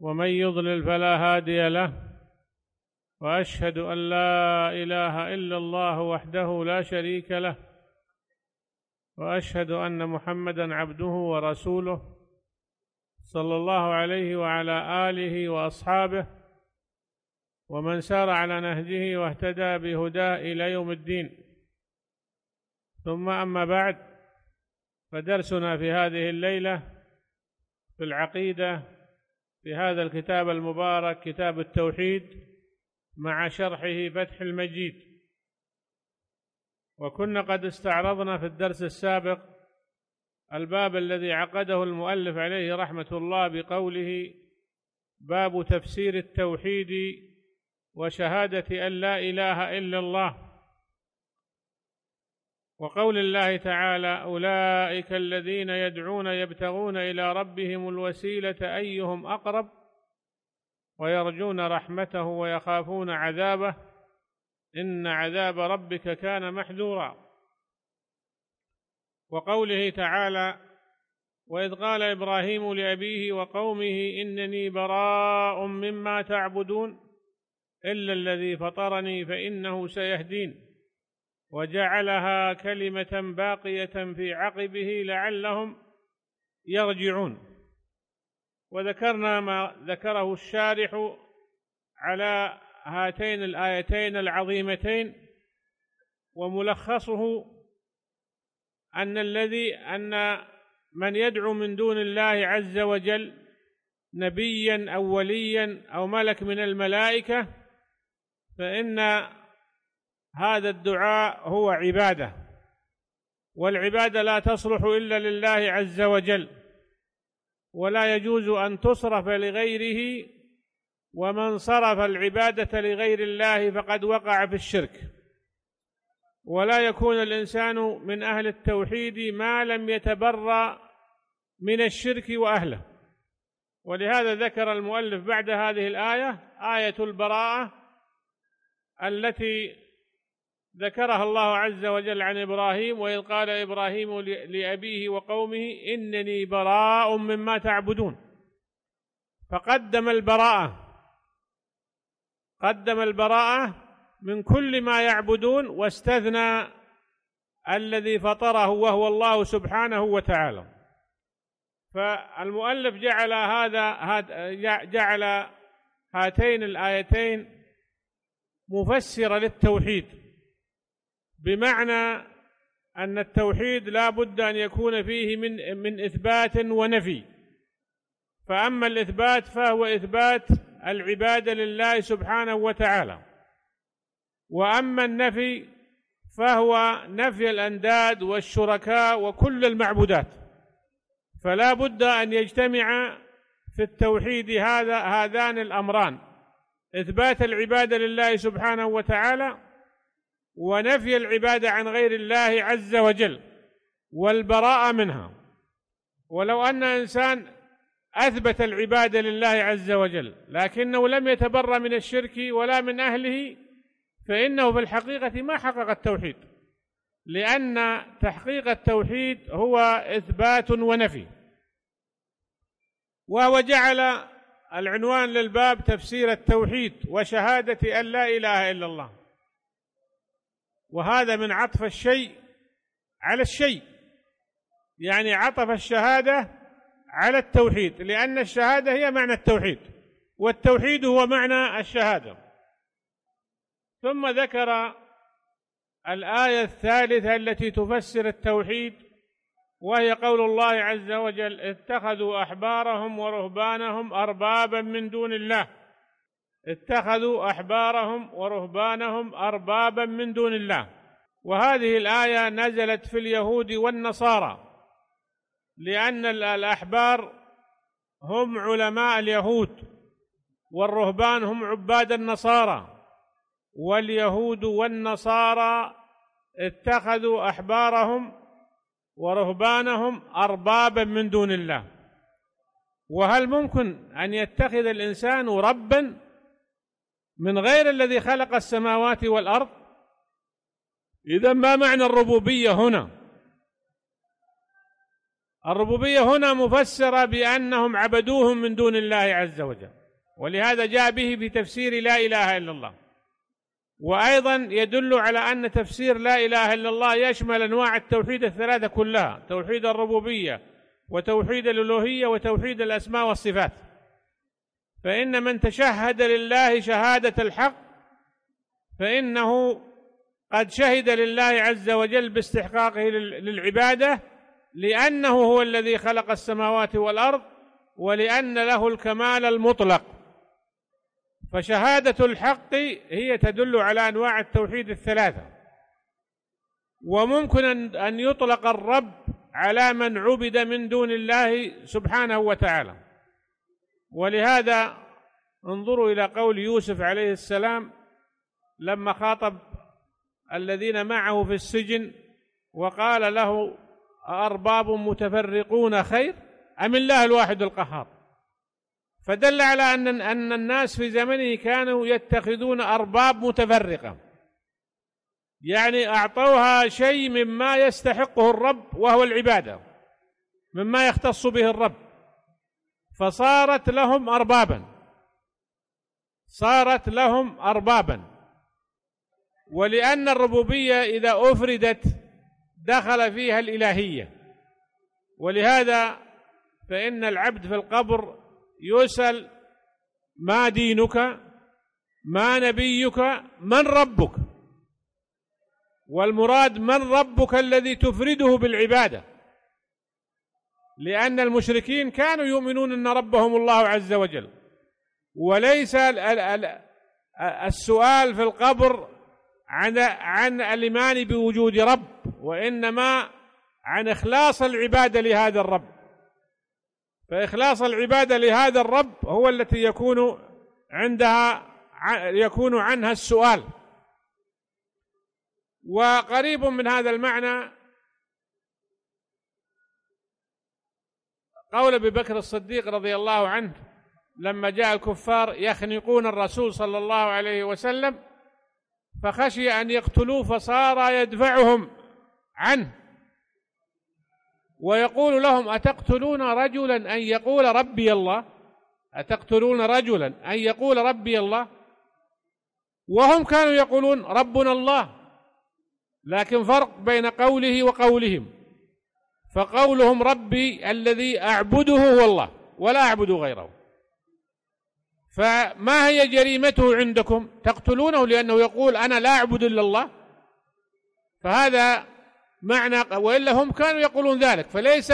ومن يضلل فلا هادي له واشهد ان لا اله الا الله وحده لا شريك له واشهد ان محمدا عبده ورسوله صلى الله عليه وعلى اله واصحابه ومن سار على نهجه واهتدى بهداه الى يوم الدين ثم اما بعد فدرسنا في هذه الليله في العقيده في هذا الكتاب المبارك كتاب التوحيد مع شرحه فتح المجيد وكنا قد استعرضنا في الدرس السابق الباب الذي عقده المؤلف عليه رحمه الله بقوله باب تفسير التوحيد وشهاده ان لا اله الا الله وقول الله تعالى أولئك الذين يدعون يبتغون إلى ربهم الوسيلة أيهم أقرب ويرجون رحمته ويخافون عذابه إن عذاب ربك كان محذورا وقوله تعالى وإذ قال إبراهيم لأبيه وقومه إنني براء مما تعبدون إلا الذي فطرني فإنه سيهدين وجعلها كلمة باقية في عقبه لعلهم يرجعون وذكرنا ما ذكره الشارح على هاتين الآيتين العظيمتين وملخصه أن الذي أن من يدعو من دون الله عز وجل نبيا أو وليا أو ملك من الملائكة فإن هذا الدعاء هو عباده والعباده لا تصلح الا لله عز وجل ولا يجوز ان تصرف لغيره ومن صرف العباده لغير الله فقد وقع في الشرك ولا يكون الانسان من اهل التوحيد ما لم يتبرأ من الشرك واهله ولهذا ذكر المؤلف بعد هذه الايه ايه البراءه التي ذكرها الله عز وجل عن إبراهيم وإذ قال إبراهيم لأبيه وقومه إنني براء مما تعبدون فقدم البراءة قدم البراءة من كل ما يعبدون واستثنى الذي فطره وهو الله سبحانه وتعالى فالمؤلف جعل هذا جعل هاتين الآيتين مفسرة للتوحيد بمعنى أن التوحيد لا بد أن يكون فيه من من إثبات ونفي فأما الإثبات فهو إثبات العبادة لله سبحانه وتعالى وأما النفي فهو نفي الأنداد والشركاء وكل المعبودات فلا بد أن يجتمع في التوحيد هذا هذان الأمران إثبات العبادة لله سبحانه وتعالى ونفي العبادة عن غير الله عز وجل والبراءة منها ولو أن إنسان أثبت العبادة لله عز وجل لكنه لم يتبرأ من الشرك ولا من أهله فإنه في الحقيقة ما حقق التوحيد لأن تحقيق التوحيد هو إثبات ونفي وهو جعل العنوان للباب تفسير التوحيد وشهادة أن لا إله إلا الله وهذا من عطف الشيء على الشيء يعني عطف الشهاده على التوحيد لان الشهاده هي معنى التوحيد والتوحيد هو معنى الشهاده ثم ذكر الايه الثالثه التي تفسر التوحيد وهي قول الله عز وجل اتخذوا احبارهم ورهبانهم اربابا من دون الله اتخذوا احبارهم ورهبانهم اربابا من دون الله وهذه الايه نزلت في اليهود والنصارى لان الاحبار هم علماء اليهود والرهبان هم عباد النصارى واليهود والنصارى اتخذوا احبارهم ورهبانهم اربابا من دون الله وهل ممكن ان يتخذ الانسان ربا من غير الذي خلق السماوات والأرض إذا ما معنى الربوبية هنا الربوبية هنا مفسرة بأنهم عبدوهم من دون الله عز وجل ولهذا جاء به في تفسير لا إله إلا الله وأيضا يدل على أن تفسير لا إله إلا الله يشمل أنواع التوحيد الثلاثة كلها توحيد الربوبية وتوحيد الألوهية وتوحيد الأسماء والصفات فإن من تشهد لله شهادة الحق فإنه قد شهد لله عز وجل باستحقاقه للعبادة لأنه هو الذي خلق السماوات والأرض ولأن له الكمال المطلق فشهادة الحق هي تدل على أنواع التوحيد الثلاثة وممكن أن يطلق الرب على من عبد من دون الله سبحانه وتعالى ولهذا انظروا إلى قول يوسف عليه السلام لما خاطب الذين معه في السجن وقال له أرباب متفرقون خير أم الله الواحد القهار فدل على أن أن الناس في زمنه كانوا يتخذون أرباب متفرقة يعني أعطوها شيء مما يستحقه الرب وهو العبادة مما يختص به الرب فصارت لهم أربابا صارت لهم أربابا ولأن الربوبية إذا أفردت دخل فيها الإلهية ولهذا فإن العبد في القبر يسأل ما دينك ما نبيك من ربك والمراد من ربك الذي تفرده بالعباده لأن المشركين كانوا يؤمنون أن ربهم الله عز وجل وليس السؤال في القبر عن عن الإيمان بوجود رب وإنما عن إخلاص العبادة لهذا الرب فإخلاص العبادة لهذا الرب هو التي يكون عندها يكون عنها السؤال وقريب من هذا المعنى قول ابي بكر الصديق رضي الله عنه لما جاء الكفار يخنقون الرسول صلى الله عليه وسلم فخشي ان يقتلوه فصار يدفعهم عنه ويقول لهم اتقتلون رجلا ان يقول ربي الله اتقتلون رجلا ان يقول ربي الله وهم كانوا يقولون ربنا الله لكن فرق بين قوله وقولهم فقولهم ربي الذي أعبده هو الله ولا أعبد غيره فما هي جريمته عندكم تقتلونه لأنه يقول أنا لا أعبد إلا الله فهذا معنى وإلا هم كانوا يقولون ذلك فليس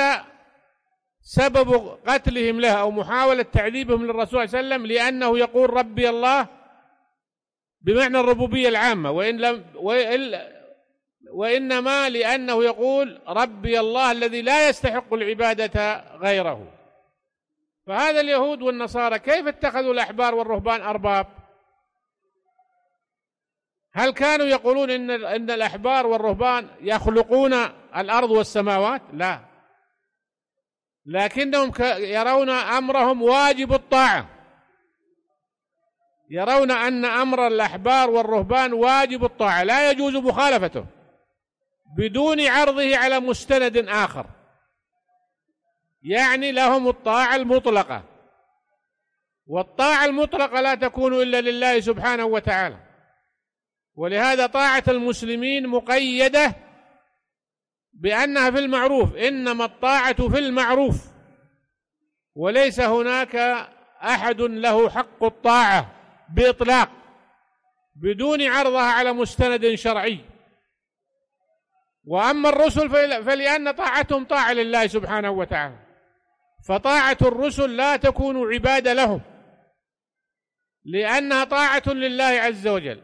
سبب قتلهم له أو محاولة تعذيبهم للرسول صلى الله عليه وسلم لأنه يقول ربي الله بمعنى الربوبية العامة وإن لم وإنما لأنه يقول ربي الله الذي لا يستحق العبادة غيره فهذا اليهود والنصارى كيف اتخذوا الأحبار والرهبان أرباب هل كانوا يقولون إن, إن الأحبار والرهبان يخلقون الأرض والسماوات لا لكنهم يرون أمرهم واجب الطاعة يرون أن أمر الأحبار والرهبان واجب الطاعة لا يجوز مخالفته بدون عرضه على مستند آخر يعني لهم الطاعة المطلقة والطاعة المطلقة لا تكون إلا لله سبحانه وتعالى ولهذا طاعة المسلمين مقيدة بأنها في المعروف إنما الطاعة في المعروف وليس هناك أحد له حق الطاعة بإطلاق بدون عرضها على مستند شرعي وأما الرسل فلأن طاعتهم طاعة لله سبحانه وتعالى فطاعة الرسل لا تكون عبادة لهم لأنها طاعة لله عز وجل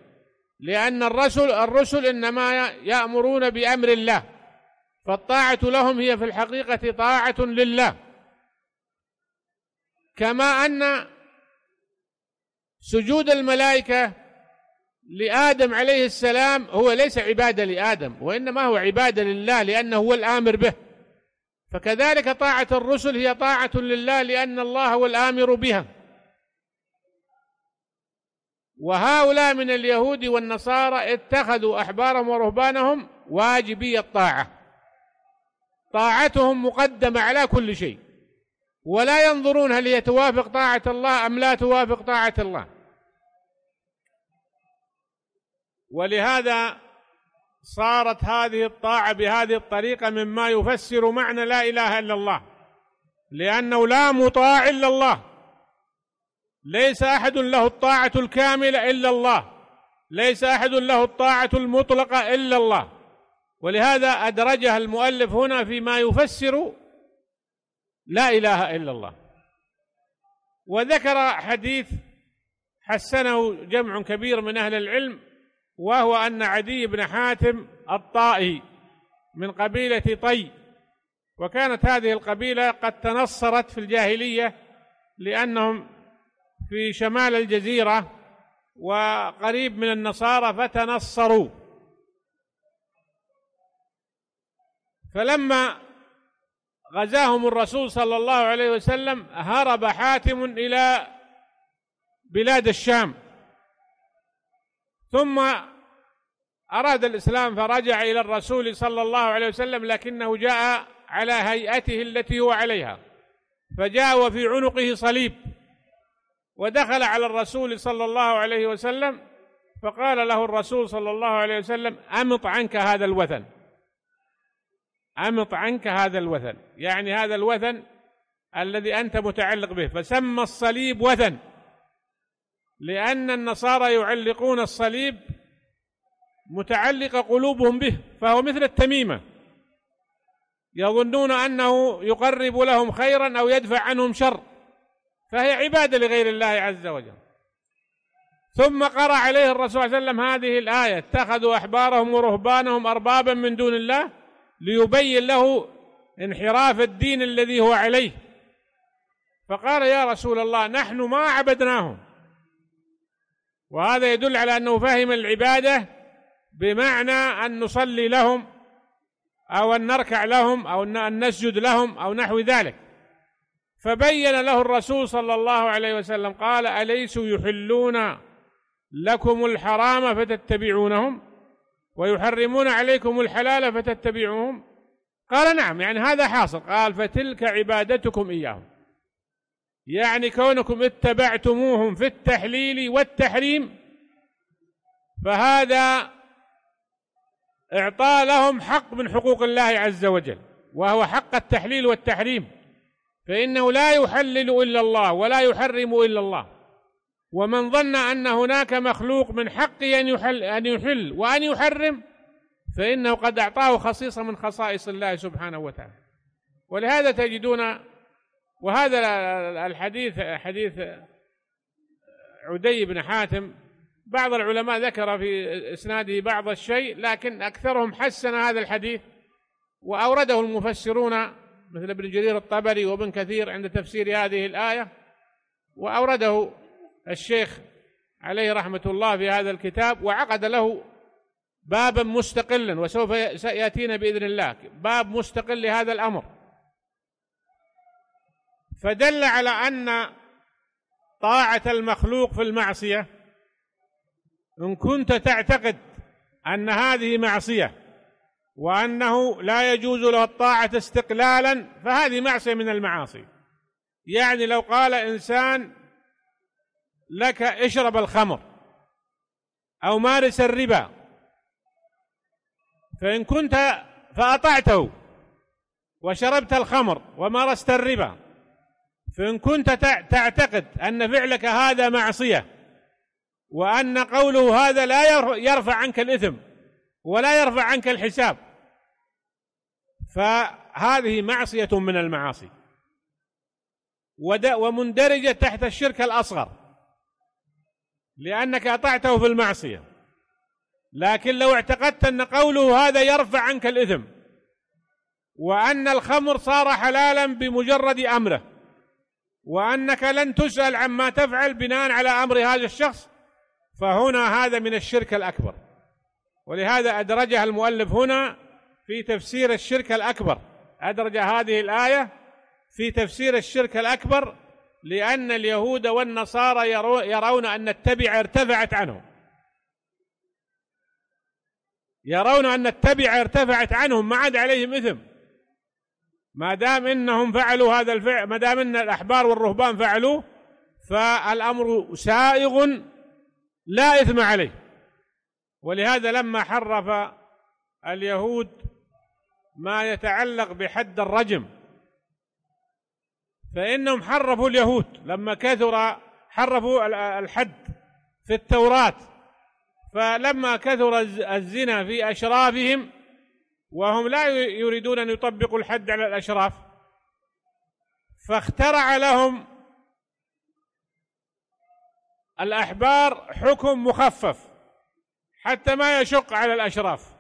لأن الرسل الرسل إنما يأمرون بأمر الله فالطاعة لهم هي في الحقيقة طاعة لله كما أن سجود الملائكة لآدم عليه السلام هو ليس عبادة لآدم وإنما هو عبادة لله لأنه هو الآمر به فكذلك طاعة الرسل هي طاعة لله لأن الله هو الآمر بها وهؤلاء من اليهود والنصارى اتخذوا أحبارهم ورهبانهم واجبي الطاعة طاعتهم مقدمة على كل شيء ولا ينظرون هل يتوافق طاعة الله أم لا توافق طاعة الله ولهذا صارت هذه الطاعة بهذه الطريقة مما يفسر معنى لا إله إلا الله لأنه لا مطاع إلا الله ليس أحد له الطاعة الكاملة إلا الله ليس أحد له الطاعة المطلقة إلا الله ولهذا أدرجها المؤلف هنا فيما يفسر لا إله إلا الله وذكر حديث حسنه جمع كبير من أهل العلم وهو أن عدي بن حاتم الطائي من قبيلة طي وكانت هذه القبيلة قد تنصرت في الجاهلية لأنهم في شمال الجزيرة وقريب من النصارى فتنصروا فلما غزاهم الرسول صلى الله عليه وسلم هرب حاتم إلى بلاد الشام ثم أراد الإسلام فرجع إلى الرسول صلى الله عليه وسلم لكنه جاء على هيئته التي هو عليها فجاء وفي عنقه صليب ودخل على الرسول صلى الله عليه وسلم فقال له الرسول صلى الله عليه وسلم أمط عنك هذا الوثن أمط عنك هذا الوثن يعني هذا الوثن الذي أنت متعلق به فسمى الصليب وثن لأن النصارى يعلقون الصليب متعلقة قلوبهم به فهو مثل التميمة يظنون أنه يقرب لهم خيرا أو يدفع عنهم شر فهي عبادة لغير الله عز وجل ثم قرأ عليه الرسول صلى الله عليه وسلم هذه الآية اتخذوا أحبارهم ورهبانهم أربابا من دون الله ليبين له انحراف الدين الذي هو عليه فقال يا رسول الله نحن ما عبدناهم وهذا يدل على أنه فهم العبادة بمعنى أن نصلي لهم أو أن نركع لهم أو أن نسجد لهم أو نحو ذلك فبين له الرسول صلى الله عليه وسلم قال أليسوا يحلون لكم الحرام فتتبعونهم ويحرمون عليكم الحلال فتتبعوهم قال نعم يعني هذا حاصل قال فتلك عبادتكم إياهم يعني كونكم اتبعتموهم في التحليل والتحريم فهذا إعطاء لهم حق من حقوق الله عز وجل وهو حق التحليل والتحريم فإنه لا يحلل إلا الله ولا يحرم إلا الله ومن ظن أن هناك مخلوق من حقه أن يحل, أن يحل وأن يحرم فإنه قد أعطاه خصيصة من خصائص الله سبحانه وتعالى ولهذا تجدون وهذا الحديث حديث عدي بن حاتم بعض العلماء ذكر في اسناده بعض الشيء لكن اكثرهم حسن هذا الحديث واورده المفسرون مثل ابن جرير الطبري وابن كثير عند تفسير هذه الايه واورده الشيخ عليه رحمه الله في هذا الكتاب وعقد له بابا مستقلا وسوف ياتينا باذن الله باب مستقل لهذا الامر فدل على أن طاعة المخلوق في المعصية إن كنت تعتقد أن هذه معصية وأنه لا يجوز له الطاعة استقلالا فهذه معصية من المعاصي يعني لو قال إنسان لك اشرب الخمر أو مارس الربا فإن كنت فأطعته وشربت الخمر ومارست الربا فإن كنت تعتقد أن فعلك هذا معصية وأن قوله هذا لا يرفع عنك الإثم ولا يرفع عنك الحساب فهذه معصية من المعاصي ومندرجة تحت الشرك الأصغر لأنك أطعته في المعصية لكن لو اعتقدت أن قوله هذا يرفع عنك الإثم وأن الخمر صار حلالا بمجرد أمره وأنك لن تسأل عما تفعل بناء على أمر هذا الشخص فهنا هذا من الشرك الأكبر ولهذا أدرجها المؤلف هنا في تفسير الشرك الأكبر أدرج هذه الآية في تفسير الشرك الأكبر لأن اليهود والنصارى يرون أن التبع ارتفعت عنهم يرون أن التبع ارتفعت عنهم ما عاد عليهم إثم ما دام انهم فعلوا هذا الفعل ما دام ان الاحبار والرهبان فعلوه فالامر سائغ لا اثم عليه ولهذا لما حرف اليهود ما يتعلق بحد الرجم فانهم حرفوا اليهود لما كثر حرفوا الحد في التوراه فلما كثر الزنا في اشرافهم وهم لا يريدون أن يطبقوا الحد على الأشراف فاخترع لهم الأحبار حكم مخفف حتى ما يشق على الأشراف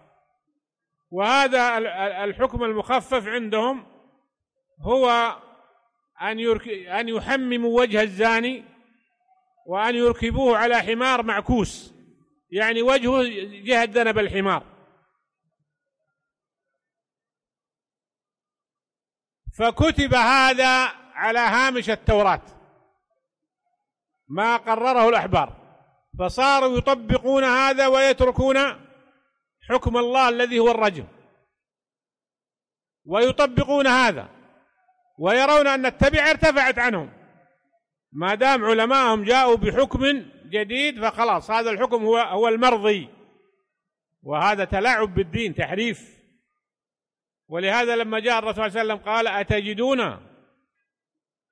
وهذا الحكم المخفف عندهم هو أن أن يحمموا وجه الزاني وأن يركبوه على حمار معكوس يعني وجهه جهة ذنب الحمار فكتب هذا على هامش التوراة ما قرره الأحبار فصاروا يطبقون هذا ويتركون حكم الله الذي هو الرجم ويطبقون هذا ويرون أن التبعة ارتفعت عنهم ما دام علماءهم جاءوا بحكم جديد فخلاص هذا الحكم هو هو المرضي وهذا تلاعب بالدين تحريف ولهذا لما جاء الرسول صلى الله عليه وسلم قال أتجدون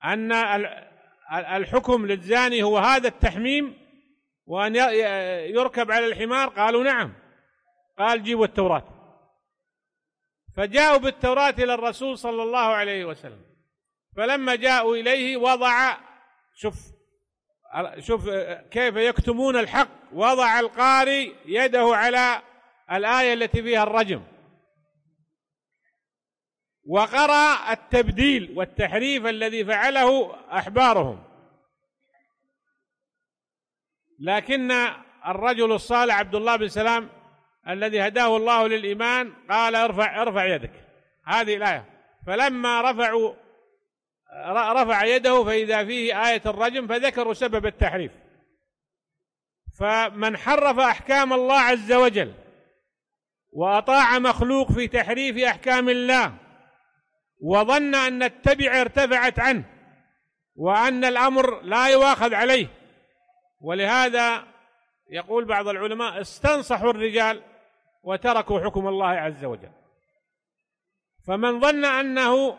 أن الحكم للزاني هو هذا التحميم وأن يركب على الحمار قالوا نعم قال جيبوا التوراة فجاءوا بالتوراة إلى الرسول صلى الله عليه وسلم فلما جاءوا إليه وضع شوف شوف كيف يكتمون الحق وضع القاري يده على الآية التي فيها الرجم وقرأ التبديل والتحريف الذي فعله أحبارهم لكن الرجل الصالح عبد الله بن سلام الذي هداه الله للإيمان قال ارفع ارفع يدك هذه الآية فلما رفعوا رفع يده فإذا فيه آية الرجم فذكروا سبب التحريف فمن حرف أحكام الله عز وجل وأطاع مخلوق في تحريف أحكام الله وظن أن التبع ارتفعت عنه وأن الأمر لا يواخذ عليه ولهذا يقول بعض العلماء استنصحوا الرجال وتركوا حكم الله عز وجل فمن ظن أنه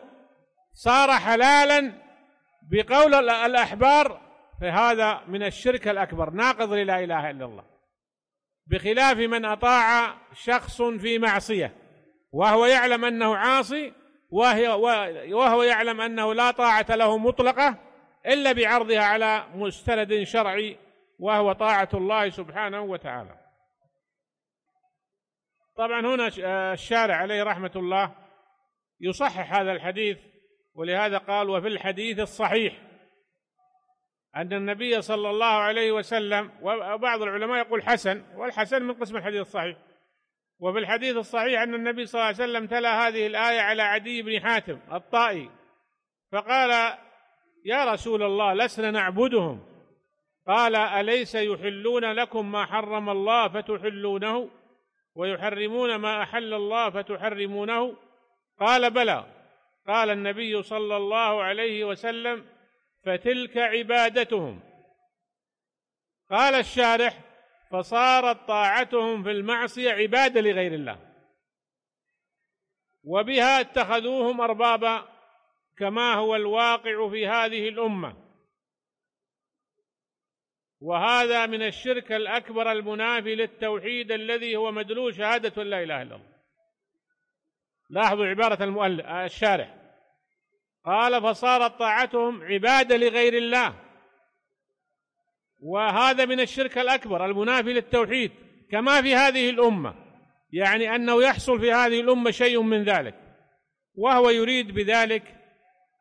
صار حلالا بقول الأحبار فهذا من الشرك الأكبر ناقض للا إله إلا الله بخلاف من أطاع شخص في معصية وهو يعلم أنه عاصي وهي وهو يعلم أنه لا طاعة له مطلقة إلا بعرضها على مستند شرعي وهو طاعة الله سبحانه وتعالى طبعا هنا آه، الشارع عليه رحمة الله يصحح هذا الحديث ولهذا قال وفي الحديث الصحيح أن النبي صلى الله عليه وسلم وبعض العلماء يقول حسن والحسن من قسم الحديث الصحيح وفي الحديث الصحيح أن النبي صلى الله عليه وسلم تلا هذه الآية على عدي بن حاتم الطائي فقال يا رسول الله لسنا نعبدهم قال أليس يحلون لكم ما حرم الله فتحلونه ويحرمون ما أحل الله فتحرمونه قال بلى قال النبي صلى الله عليه وسلم فتلك عبادتهم قال الشارح فصارت طاعتهم في المعصية عبادة لغير الله وبها اتخذوهم أربابا كما هو الواقع في هذه الأمة وهذا من الشرك الأكبر المنافي للتوحيد الذي هو مدلول شهادة لا إله إلا الله لاحظوا عبارة المؤلف الشارح قال فصارت طاعتهم عبادة لغير الله وهذا من الشرك الأكبر المنافي للتوحيد كما في هذه الأمة يعني أنه يحصل في هذه الأمة شيء من ذلك وهو يريد بذلك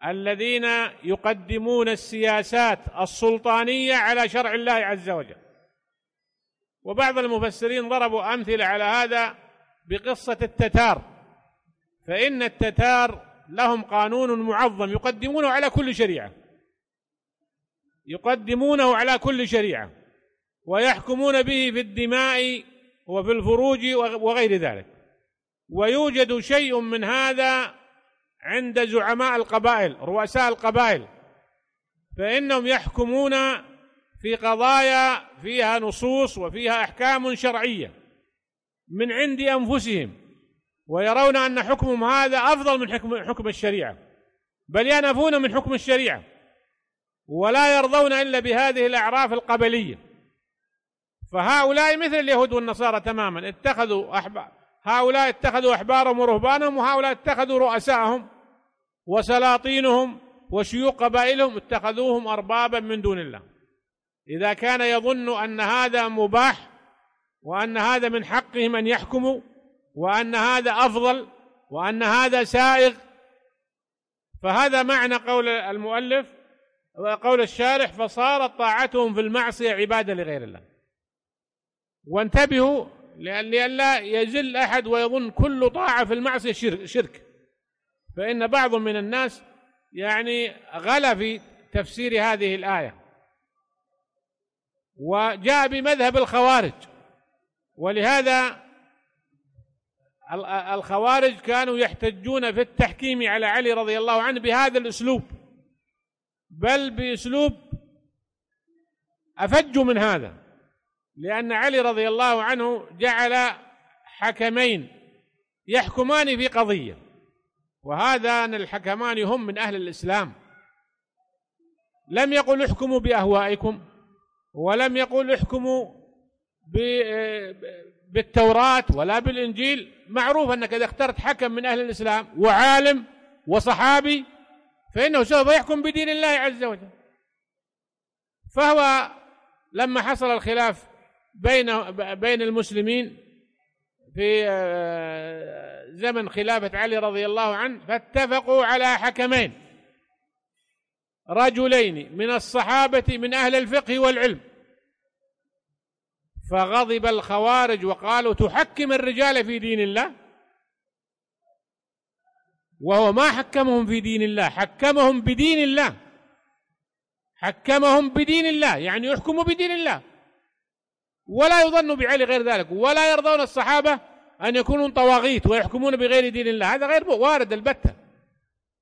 الذين يقدمون السياسات السلطانية على شرع الله عز وجل وبعض المفسرين ضربوا أمثلة على هذا بقصة التتار فإن التتار لهم قانون معظم يقدمونه على كل شريعة يقدمونه على كل شريعة ويحكمون به في الدماء وفي الفروج وغير ذلك ويوجد شيء من هذا عند زعماء القبائل رؤساء القبائل فإنهم يحكمون في قضايا فيها نصوص وفيها أحكام شرعية من عند أنفسهم ويرون أن حكمهم هذا أفضل من حكم, حكم الشريعة بل ينفون من حكم الشريعة ولا يرضون إلا بهذه الأعراف القبلية فهؤلاء مثل اليهود والنصارى تماما اتخذوا احباب هؤلاء اتخذوا أحبارهم ورهبانهم وهؤلاء اتخذوا رؤساءهم وسلاطينهم وشيوخ قبائلهم اتخذوهم أربابا من دون الله إذا كان يظن أن هذا مباح وأن هذا من حقهم أن يحكموا وأن هذا أفضل وأن هذا سائغ فهذا معنى قول المؤلف وقول الشارح فصارت طاعتهم في المعصية عبادة لغير الله وانتبهوا لأن لا يجل أحد ويظن كل طاعة في المعصية شرك, فإن بعض من الناس يعني غلى في تفسير هذه الآية وجاء بمذهب الخوارج ولهذا الخوارج كانوا يحتجون في التحكيم على علي رضي الله عنه بهذا الأسلوب بل باسلوب افج من هذا لان علي رضي الله عنه جعل حكمين يحكمان في قضيه وهذا أن الحكمان هم من اهل الاسلام لم يقل احكموا باهوائكم ولم يقل احكموا بالتوراة ولا بالإنجيل معروف أنك إذا اخترت حكم من أهل الإسلام وعالم وصحابي فإنه سوف يحكم بدين الله عز وجل فهو لما حصل الخلاف بين بين المسلمين في آه، زمن خلافة علي رضي الله عنه فاتفقوا على حكمين رجلين من الصحابة من أهل الفقه والعلم فغضب الخوارج وقالوا تحكم الرجال في دين الله وهو ما حكمهم في دين الله حكمهم بدين الله حكمهم بدين الله يعني يحكموا بدين الله ولا يظن بعلي غير ذلك ولا يرضون الصحابة أن يكونوا طواغيت ويحكمون بغير دين الله هذا غير وارد البتة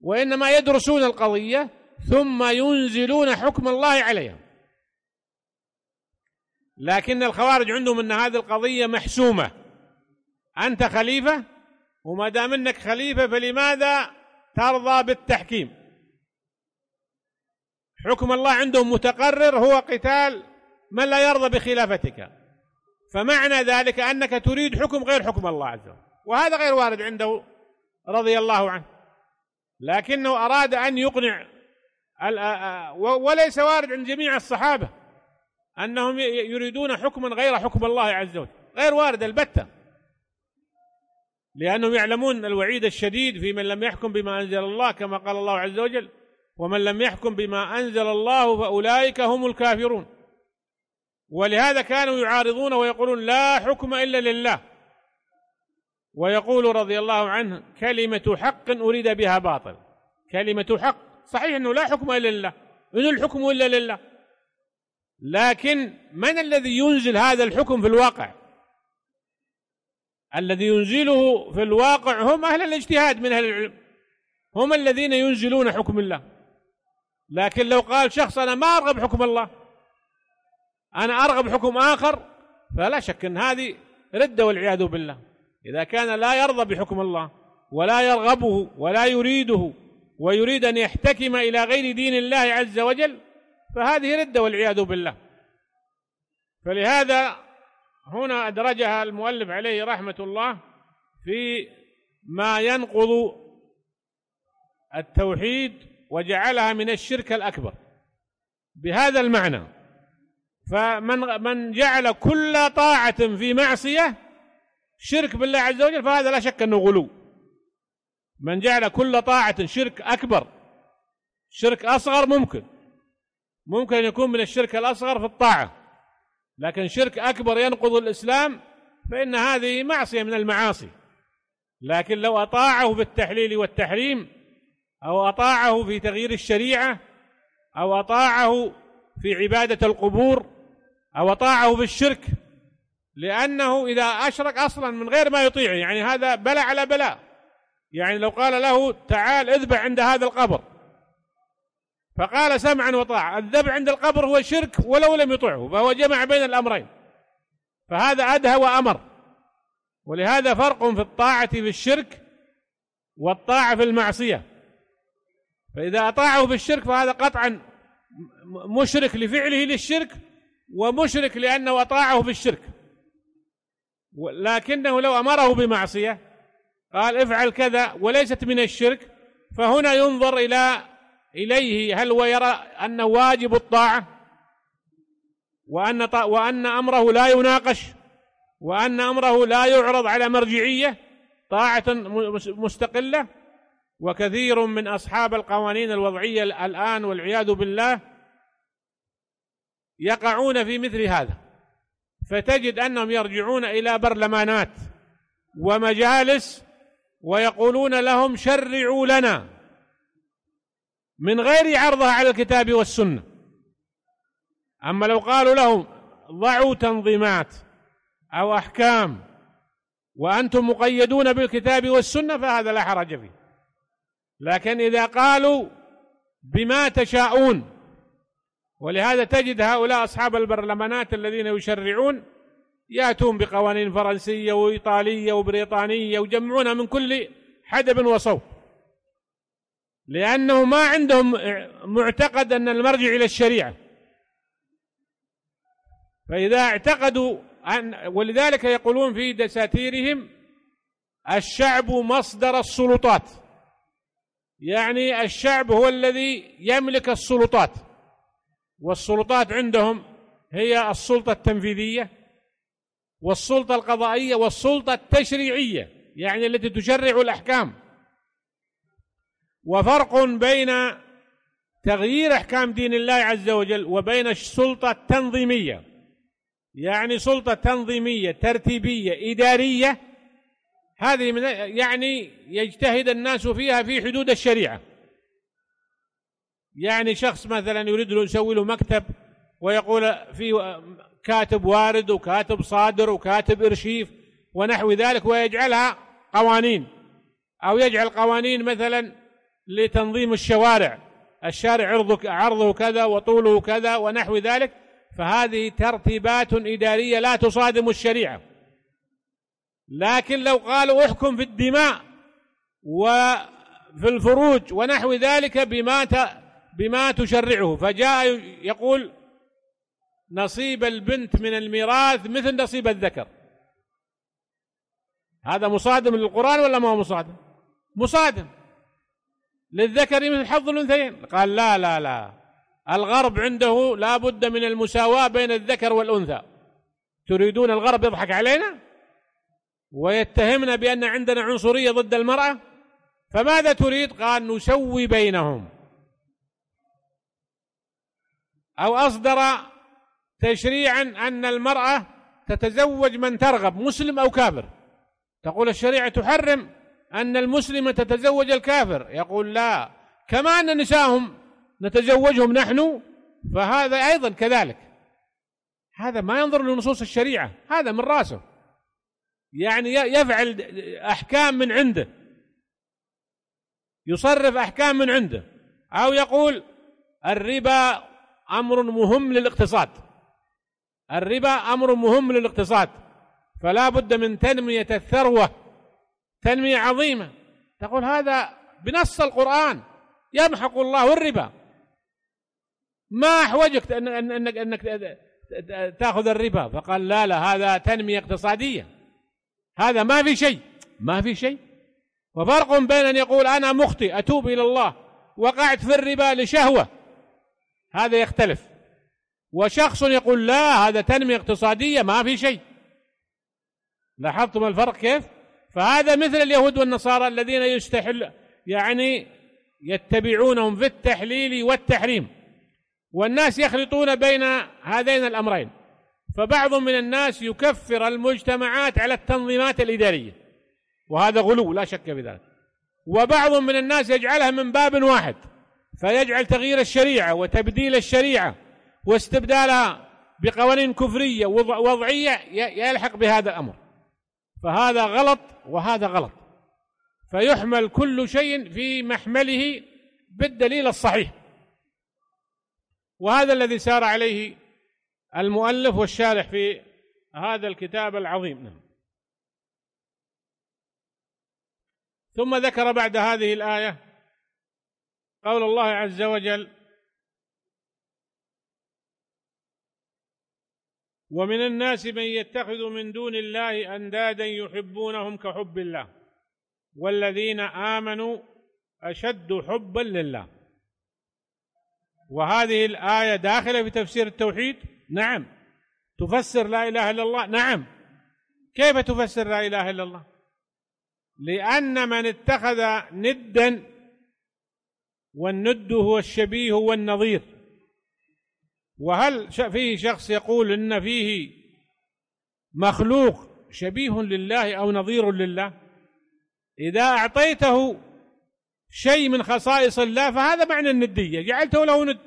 وإنما يدرسون القضية ثم ينزلون حكم الله عليهم لكن الخوارج عندهم أن هذه القضية محسومة أنت خليفة وما دام انك خليفه فلماذا ترضى بالتحكيم حكم الله عندهم متقرر هو قتال من لا يرضى بخلافتك فمعنى ذلك انك تريد حكم غير حكم الله عز وجل وهذا غير وارد عنده رضي الله عنه لكنه اراد ان يقنع وليس وارد عند جميع الصحابه انهم يريدون حكما غير حكم الله عز وجل غير وارد البته لأنهم يعلمون الوعيد الشديد في من لم يحكم بما أنزل الله كما قال الله عز وجل ومن لم يحكم بما أنزل الله فأولئك هم الكافرون ولهذا كانوا يعارضون ويقولون لا حكم إلا لله ويقول رضي الله عنه كلمة حق أريد بها باطل كلمة حق صحيح أنه لا حكم إلا لله إن الحكم إلا لله لكن من الذي ينزل هذا الحكم في الواقع الذي ينزله في الواقع هم أهل الاجتهاد من أهل العلم هم الذين ينزلون حكم الله لكن لو قال شخص أنا ما أرغب حكم الله أنا أرغب حكم آخر فلا شك أن هذه ردة والعياذ بالله إذا كان لا يرضى بحكم الله ولا يرغبه ولا يريده ويريد أن يحتكم إلى غير دين الله عز وجل فهذه ردة والعياذ بالله فلهذا هنا أدرجها المؤلف عليه رحمة الله في ما ينقض التوحيد وجعلها من الشرك الأكبر بهذا المعنى فمن من جعل كل طاعة في معصية شرك بالله عز وجل فهذا لا شك أنه غلو من جعل كل طاعة شرك أكبر شرك أصغر ممكن ممكن أن يكون من الشرك الأصغر في الطاعة لكن شرك أكبر ينقض الإسلام فإن هذه معصية من المعاصي لكن لو أطاعه في التحليل والتحريم أو أطاعه في تغيير الشريعة أو أطاعه في عبادة القبور أو أطاعه في الشرك لأنه إذا أشرك أصلا من غير ما يطيعه يعني هذا بلا على بلا يعني لو قال له تعال اذبح عند هذا القبر فقال سمعا وطاعة الذبح عند القبر هو شرك ولو لم يطعه فهو جمع بين الأمرين فهذا أدهى وأمر ولهذا فرق في الطاعة في الشرك والطاعة في المعصية فإذا أطاعه في الشرك فهذا قطعا مشرك لفعله للشرك ومشرك لأنه أطاعه في الشرك لكنه لو أمره بمعصية قال افعل كذا وليست من الشرك فهنا ينظر إلى إليه هل هو يرى أنه واجب الطاعة وأن, وأن أمره لا يناقش وأن أمره لا يعرض على مرجعية طاعة مستقلة وكثير من أصحاب القوانين الوضعية الآن والعياذ بالله يقعون في مثل هذا فتجد أنهم يرجعون إلى برلمانات ومجالس ويقولون لهم شرعوا لنا من غير عرضها على الكتاب والسنة أما لو قالوا لهم ضعوا تنظيمات أو أحكام وأنتم مقيدون بالكتاب والسنة فهذا لا حرج فيه لكن إذا قالوا بما تشاءون ولهذا تجد هؤلاء أصحاب البرلمانات الذين يشرعون يأتون بقوانين فرنسية وإيطالية وبريطانية وجمعونها من كل حدب وصوب لأنه ما عندهم معتقد أن المرجع إلى الشريعة فإذا اعتقدوا أن ولذلك يقولون في دساتيرهم الشعب مصدر السلطات يعني الشعب هو الذي يملك السلطات والسلطات عندهم هي السلطة التنفيذية والسلطة القضائية والسلطة التشريعية يعني التي تشرع الأحكام وفرق بين تغيير احكام دين الله عز وجل وبين السلطه التنظيميه يعني سلطه تنظيميه ترتيبيه اداريه هذه من يعني يجتهد الناس فيها في حدود الشريعه يعني شخص مثلا يريد له يسوي له مكتب ويقول في كاتب وارد وكاتب صادر وكاتب ارشيف ونحو ذلك ويجعلها قوانين او يجعل قوانين مثلا لتنظيم الشوارع الشارع عرضه عرضه كذا وطوله كذا ونحو ذلك فهذه ترتيبات إدارية لا تصادم الشريعة لكن لو قالوا احكم في الدماء وفي الفروج ونحو ذلك بما بما تشرعه فجاء يقول نصيب البنت من الميراث مثل نصيب الذكر هذا مصادم للقرآن ولا ما هو مصادم مصادم للذكر مثل حظ الأنثيين قال لا لا لا الغرب عنده لا بد من المساواة بين الذكر والأنثى تريدون الغرب يضحك علينا ويتهمنا بأن عندنا عنصرية ضد المرأة فماذا تريد قال نسوي بينهم أو أصدر تشريعا أن المرأة تتزوج من ترغب مسلم أو كافر تقول الشريعة تحرم أن المسلمة تتزوج الكافر يقول لا كما أن نساءهم نتزوجهم نحن فهذا أيضا كذلك هذا ما ينظر لنصوص الشريعة هذا من راسه يعني يفعل أحكام من عنده يصرف أحكام من عنده أو يقول الربا أمر مهم للاقتصاد الربا أمر مهم للاقتصاد فلا بد من تنمية الثروة تنمية عظيمة تقول هذا بنص القرآن يمحق الله الربا ما أحوجك أنك, أنك, أنك تأخذ الربا فقال لا لا هذا تنمية اقتصادية هذا ما في شيء ما في شيء وفرق بين أن يقول أنا مخطئ أتوب إلى الله وقعت في الربا لشهوة هذا يختلف وشخص يقول لا هذا تنمية اقتصادية ما في شيء لاحظتم الفرق كيف فهذا مثل اليهود والنصارى الذين يستحل يعني يتبعونهم في التحليل والتحريم والناس يخلطون بين هذين الأمرين فبعض من الناس يكفر المجتمعات على التنظيمات الإدارية وهذا غلو لا شك في ذلك وبعض من الناس يجعلها من باب واحد فيجعل تغيير الشريعة وتبديل الشريعة واستبدالها بقوانين كفرية وضعية يلحق بهذا الأمر فهذا غلط وهذا غلط فيحمل كل شيء في محمله بالدليل الصحيح وهذا الذي سار عليه المؤلف والشارح في هذا الكتاب العظيم نعم. ثم ذكر بعد هذه الآية قول الله عز وجل ومن الناس من يتخذ من دون الله اندادا يحبونهم كحب الله والذين امنوا اشد حبا لله وهذه الايه داخله في تفسير التوحيد نعم تفسر لا اله الا الله نعم كيف تفسر لا اله الا الله لان من اتخذ ندا والند هو الشبيه والنظير وهل فيه شخص يقول ان فيه مخلوق شبيه لله او نظير لله اذا اعطيته شيء من خصائص الله فهذا معنى النديه جعلته له ند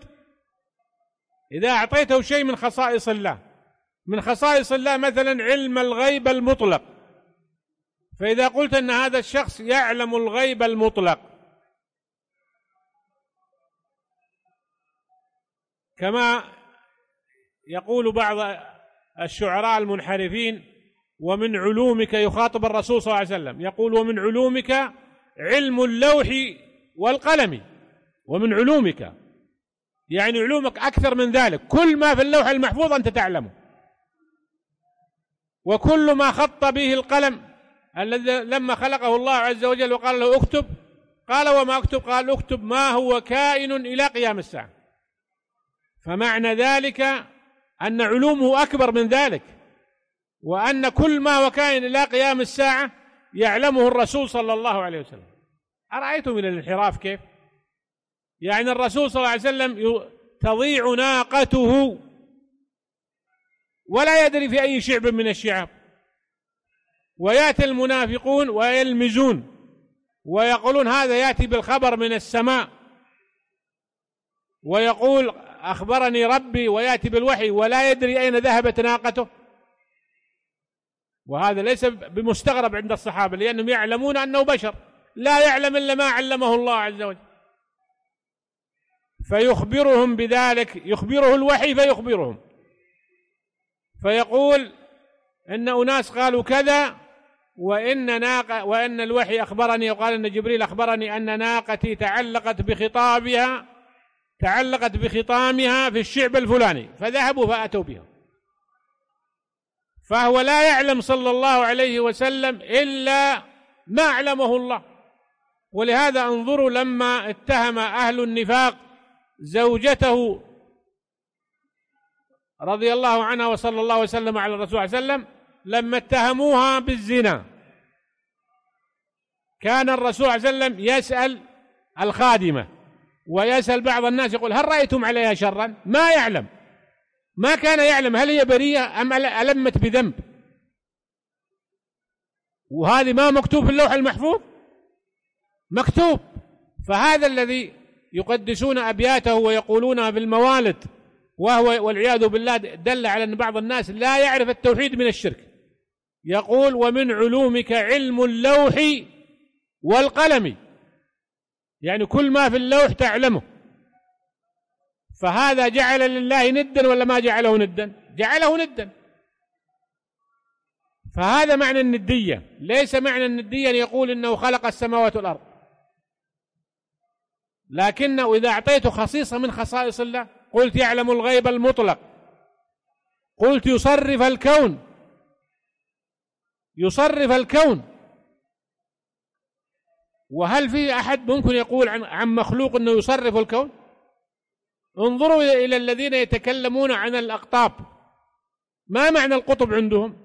اذا اعطيته شيء من خصائص الله من خصائص الله مثلا علم الغيب المطلق فاذا قلت ان هذا الشخص يعلم الغيب المطلق كما يقول بعض الشعراء المنحرفين ومن علومك يخاطب الرسول صلى الله عليه وسلم يقول ومن علومك علم اللوح والقلم ومن علومك يعني علومك أكثر من ذلك كل ما في اللوح المحفوظ أنت تعلمه وكل ما خط به القلم الذي لما خلقه الله عز وجل وقال له اكتب قال وما اكتب قال اكتب ما هو كائن إلى قيام الساعة فمعنى ذلك أن علومه أكبر من ذلك وأن كل ما وكائن إلى قيام الساعة يعلمه الرسول صلى الله عليه وسلم أرأيتم من الانحراف كيف يعني الرسول صلى الله عليه وسلم تضيع ناقته ولا يدري في أي شعب من الشعاب ويأتي المنافقون ويلمزون ويقولون هذا يأتي بالخبر من السماء ويقول أخبرني ربي ويأتي بالوحي ولا يدري أين ذهبت ناقته وهذا ليس بمستغرب عند الصحابة لأنهم يعلمون أنه بشر لا يعلم إلا ما علمه الله عز وجل فيخبرهم بذلك يخبره الوحي فيخبرهم فيقول إن أناس قالوا كذا وإن ناقة وإن الوحي أخبرني وقال إن جبريل أخبرني أن ناقتي تعلقت بخطابها تعلقت بخطامها في الشعب الفلاني فذهبوا فأتوا بها فهو لا يعلم صلى الله عليه وسلم إلا ما أعلمه الله ولهذا انظروا لما اتهم أهل النفاق زوجته رضي الله عنها وصلى الله وسلم على الرسول صلى الله عليه وسلم لما اتهموها بالزنا كان الرسول صلى الله عليه وسلم يسأل الخادمة ويسأل بعض الناس يقول هل رأيتم عليها شرا ما يعلم ما كان يعلم هل هي بريئة أم ألمت بذنب وهذه ما مكتوب في اللوح المحفوظ مكتوب فهذا الذي يقدسون أبياته ويقولونها في الموالد وهو والعياذ بالله دل على أن بعض الناس لا يعرف التوحيد من الشرك يقول ومن علومك علم اللوح والقلم يعني كل ما في اللوح تعلمه فهذا جعل لله ندا ولا ما جعله ندا جعله ندا فهذا معنى الندية ليس معنى الندية أن يقول إنه خلق السماوات والأرض لكنه إذا أعطيته خصيصة من خصائص الله قلت يعلم الغيب المطلق قلت يصرف الكون يصرف الكون وهل في أحد ممكن يقول عن, عن مخلوق أنه يصرف الكون انظروا إلى الذين يتكلمون عن الأقطاب ما معنى القطب عندهم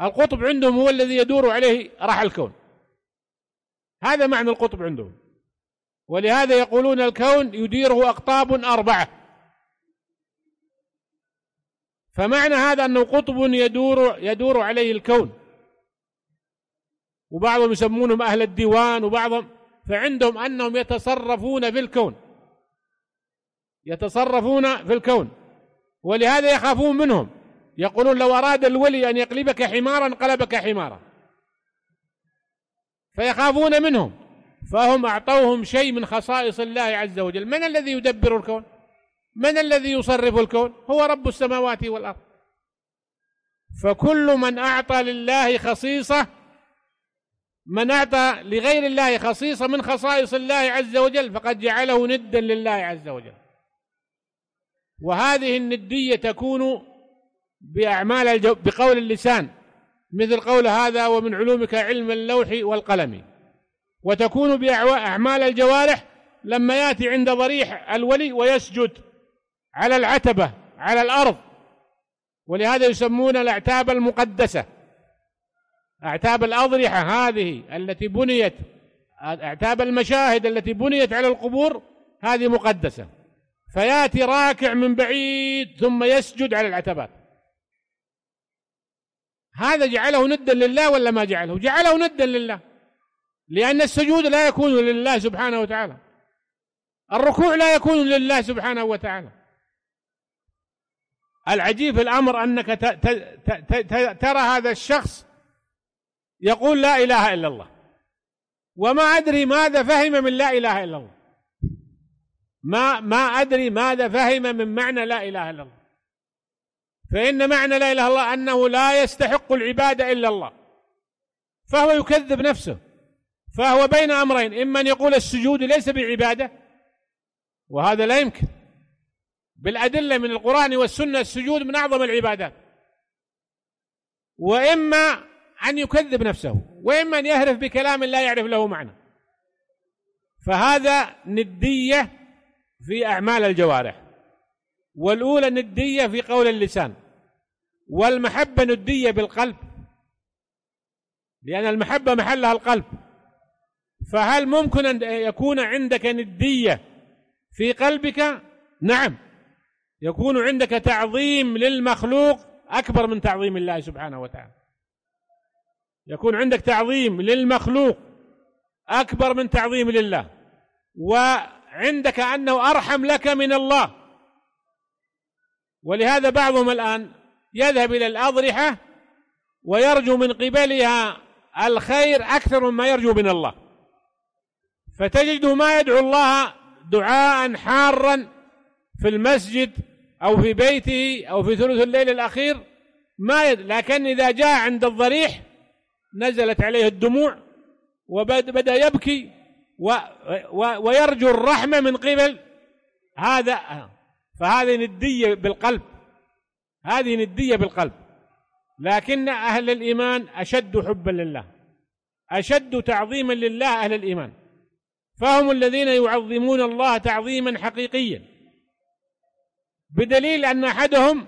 القطب عندهم هو الذي يدور عليه راح الكون هذا معنى القطب عندهم ولهذا يقولون الكون يديره أقطاب أربعة فمعنى هذا أنه قطب يدور يدور عليه الكون وبعضهم يسمونهم أهل الديوان وبعضهم فعندهم أنهم يتصرفون في الكون يتصرفون في الكون ولهذا يخافون منهم يقولون لو أراد الولي أن يقلبك حمارا قلبك حمارا فيخافون منهم فهم أعطوهم شيء من خصائص الله عز وجل من الذي يدبر الكون من الذي يصرف الكون هو رب السماوات والأرض فكل من أعطى لله خصيصة من أعطى لغير الله خصيصة من خصائص الله عز وجل فقد جعله ندا لله عز وجل وهذه الندية تكون بأعمال بقول اللسان مثل قول هذا ومن علومك علم اللوح والقلم وتكون بأعمال الجوارح لما يأتي عند ضريح الولي ويسجد على العتبة على الأرض ولهذا يسمون الأعتاب المقدسة أعتاب الأضرحة هذه التي بنيت أعتاب المشاهد التي بنيت على القبور هذه مقدسة فياتي راكع من بعيد ثم يسجد على العتبات هذا جعله ندا لله ولا ما جعله جعله ندا لله لأن السجود لا يكون لله سبحانه وتعالى الركوع لا يكون لله سبحانه وتعالى العجيب في الأمر أنك ترى هذا الشخص يقول لا اله الا الله وما ادري ماذا فهم من لا اله الا الله ما ما ادري ماذا فهم من معنى لا اله الا الله فان معنى لا اله الا الله انه لا يستحق العباده الا الله فهو يكذب نفسه فهو بين امرين اما ان يقول السجود ليس بعباده وهذا لا يمكن بالادله من القران والسنه السجود من اعظم العبادات واما أن يكذب نفسه وإما أن يهرف بكلام لا يعرف له معنى فهذا ندية في أعمال الجوارح والأولى ندية في قول اللسان والمحبة ندية بالقلب لأن المحبة محلها القلب فهل ممكن أن يكون عندك ندية في قلبك نعم يكون عندك تعظيم للمخلوق أكبر من تعظيم الله سبحانه وتعالى يكون عندك تعظيم للمخلوق أكبر من تعظيم لله وعندك أنه أرحم لك من الله ولهذا بعضهم الآن يذهب إلى الأضرحة ويرجو من قبلها الخير أكثر مما يرجو من الله فتجده ما يدعو الله دعاء حارا في المسجد أو في بيته أو في ثلث الليل الأخير ما يد... لكن إذا جاء عند الضريح نزلت عليه الدموع وبدأ يبكي و و ويرجو الرحمة من قبل هذا فهذه ندية بالقلب هذه ندية بالقلب لكن أهل الإيمان أشد حبا لله أشد تعظيما لله أهل الإيمان فهم الذين يعظمون الله تعظيما حقيقيا بدليل أن أحدهم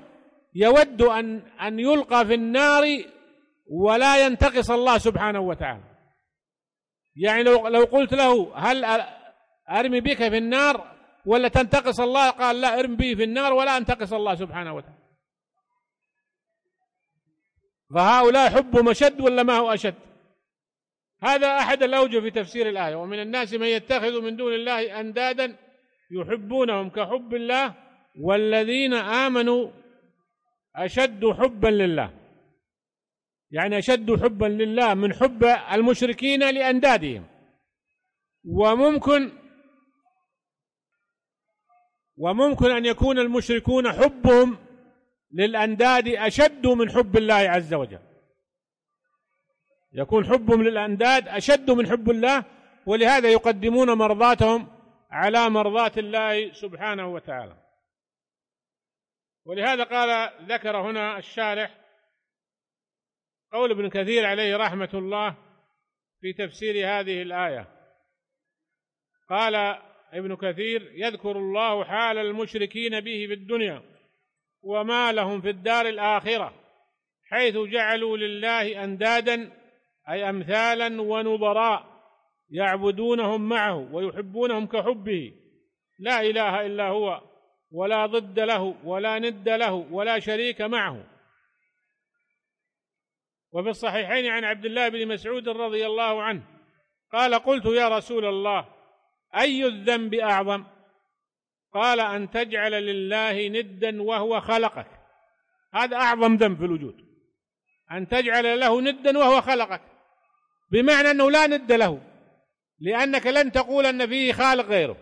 يود أن أن يلقى في النار ولا ينتقص الله سبحانه وتعالى يعني لو لو قلت له هل ارمي بك في النار ولا تنتقص الله قال لا ارمي بي في النار ولا انتقص الله سبحانه وتعالى فهؤلاء حبهم اشد ولا ما هو اشد هذا احد الاوجه في تفسير الايه ومن الناس من يتخذ من دون الله اندادا يحبونهم كحب الله والذين امنوا اشد حبا لله يعني أشد حبا لله من حب المشركين لأندادهم وممكن وممكن أن يكون المشركون حبهم للأنداد أشد من حب الله عز وجل يكون حبهم للأنداد أشد من حب الله ولهذا يقدمون مرضاتهم على مرضات الله سبحانه وتعالى ولهذا قال ذكر هنا الشارح قول ابن كثير عليه رحمة الله في تفسير هذه الآية قال ابن كثير يذكر الله حال المشركين به في الدنيا وما لهم في الدار الآخرة حيث جعلوا لله أندادا أي أمثالا ونظراء يعبدونهم معه ويحبونهم كحبه لا إله إلا هو ولا ضد له ولا ند له ولا شريك معه وفي الصحيحين عن عبد الله بن مسعود رضي الله عنه قال قلت يا رسول الله أي الذنب أعظم قال أن تجعل لله ندا وهو خلقك هذا أعظم ذنب في الوجود أن تجعل له ندا وهو خلقك بمعنى أنه لا ند له لأنك لن تقول أن فيه خالق غيره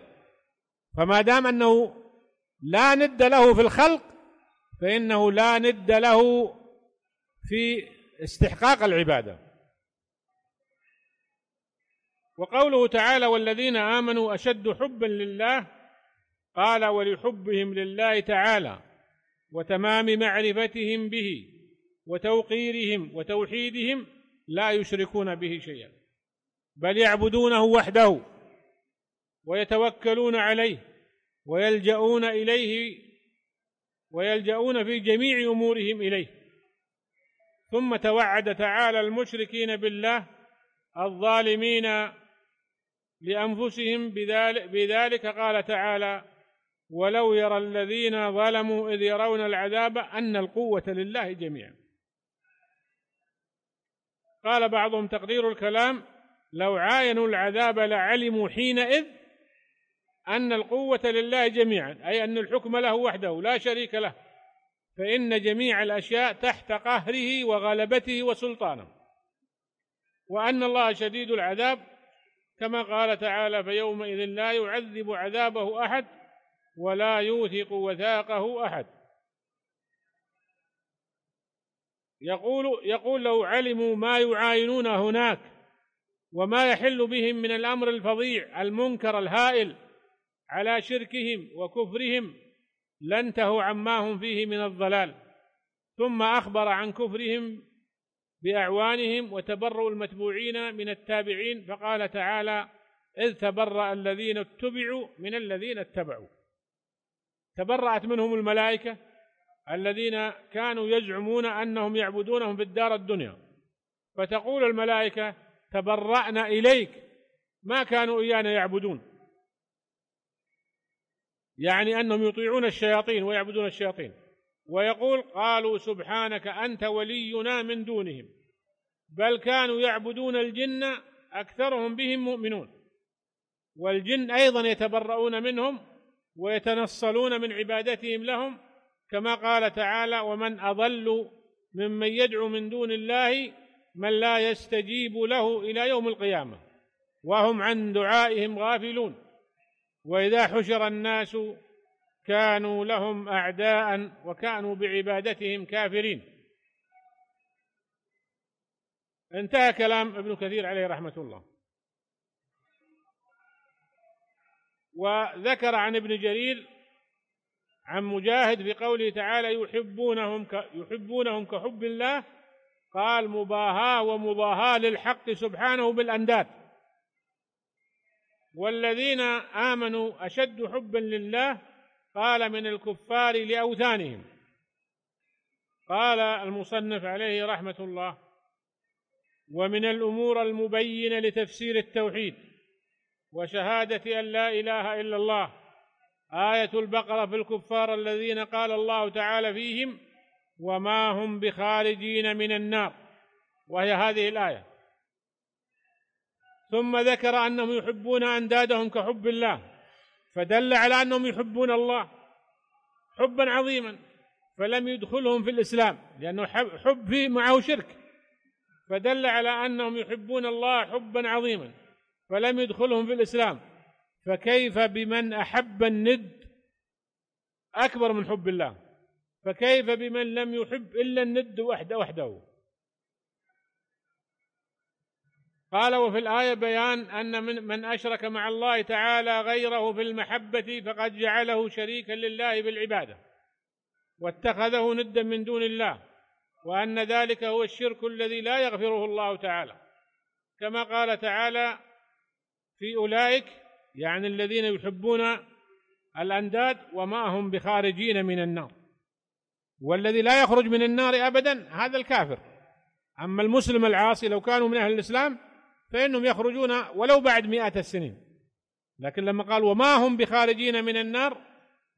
فما دام أنه لا ند له في الخلق فإنه لا ند له في استحقاق العبادة وقوله تعالى والذين آمنوا أشد حبا لله قال ولحبهم لله تعالى وتمام معرفتهم به وتوقيرهم وتوحيدهم لا يشركون به شيئا بل يعبدونه وحده ويتوكلون عليه ويلجؤون إليه ويلجؤون في جميع أمورهم إليه ثم توعد تعالى المشركين بالله الظالمين لأنفسهم بذلك, بذلك قال تعالى ولو يرى الذين ظلموا إذ يرون العذاب أن القوة لله جميعا قال بعضهم تقدير الكلام لو عاينوا العذاب لعلموا حينئذ أن القوة لله جميعا أي أن الحكم له وحده لا شريك له فإن جميع الأشياء تحت قهره وغلبته وسلطانه وأن الله شديد العذاب كما قال تعالى فيومئذ لا يعذب عذابه أحد ولا يوثق وثاقه أحد يقول يقول لو علموا ما يعاينون هناك وما يحل بهم من الأمر الفظيع المنكر الهائل على شركهم وكفرهم لانتهوا عما هم فيه من الضلال ثم أخبر عن كفرهم بأعوانهم وتبرؤ المتبوعين من التابعين فقال تعالى إذ تبرأ الذين اتبعوا من الذين اتبعوا تبرأت منهم الملائكة الذين كانوا يزعمون أنهم يعبدونهم في الدار الدنيا فتقول الملائكة تبرأنا إليك ما كانوا إيانا يعبدون يعني انهم يطيعون الشياطين ويعبدون الشياطين ويقول قالوا سبحانك انت ولينا من دونهم بل كانوا يعبدون الجن اكثرهم بهم مؤمنون والجن ايضا يتبرؤون منهم ويتنصلون من عبادتهم لهم كما قال تعالى ومن اضل ممن يدعو من دون الله من لا يستجيب له الى يوم القيامه وهم عن دعائهم غافلون واذا حشر الناس كانوا لهم اعداء وكانوا بعبادتهم كافرين انتهى كلام ابن كثير عليه رحمه الله وذكر عن ابن جرير عن مجاهد في قوله تعالى يحبونهم يحبونهم كحب الله قال مباهاة ومباهاة للحق سبحانه بالأنداد والذين آمنوا أشد حبا لله قال من الكفار لأوثانهم قال المصنف عليه رحمة الله ومن الأمور المبينة لتفسير التوحيد وشهادة أن لا إله إلا الله آية البقرة في الكفار الذين قال الله تعالى فيهم وما هم بخارجين من النار وهي هذه الآية ثم ذكر انهم يحبون اندادهم كحب الله فدل على انهم يحبون الله حبا عظيما فلم يدخلهم في الاسلام لانه حب فيه معه شرك فدل على انهم يحبون الله حبا عظيما فلم يدخلهم في الاسلام فكيف بمن احب الند اكبر من حب الله فكيف بمن لم يحب الا الند وحده وحده قال وفي الآية بيان أن من, من أشرك مع الله تعالى غيره في المحبة فقد جعله شريكا لله بالعبادة واتخذه ندا من دون الله وأن ذلك هو الشرك الذي لا يغفره الله تعالى كما قال تعالى في أولئك يعني الذين يحبون الأنداد وما هم بخارجين من النار والذي لا يخرج من النار أبدا هذا الكافر أما المسلم العاصي لو كانوا من أهل الإسلام فإنهم يخرجون ولو بعد مئات السنين لكن لما قال وما هم بخارجين من النار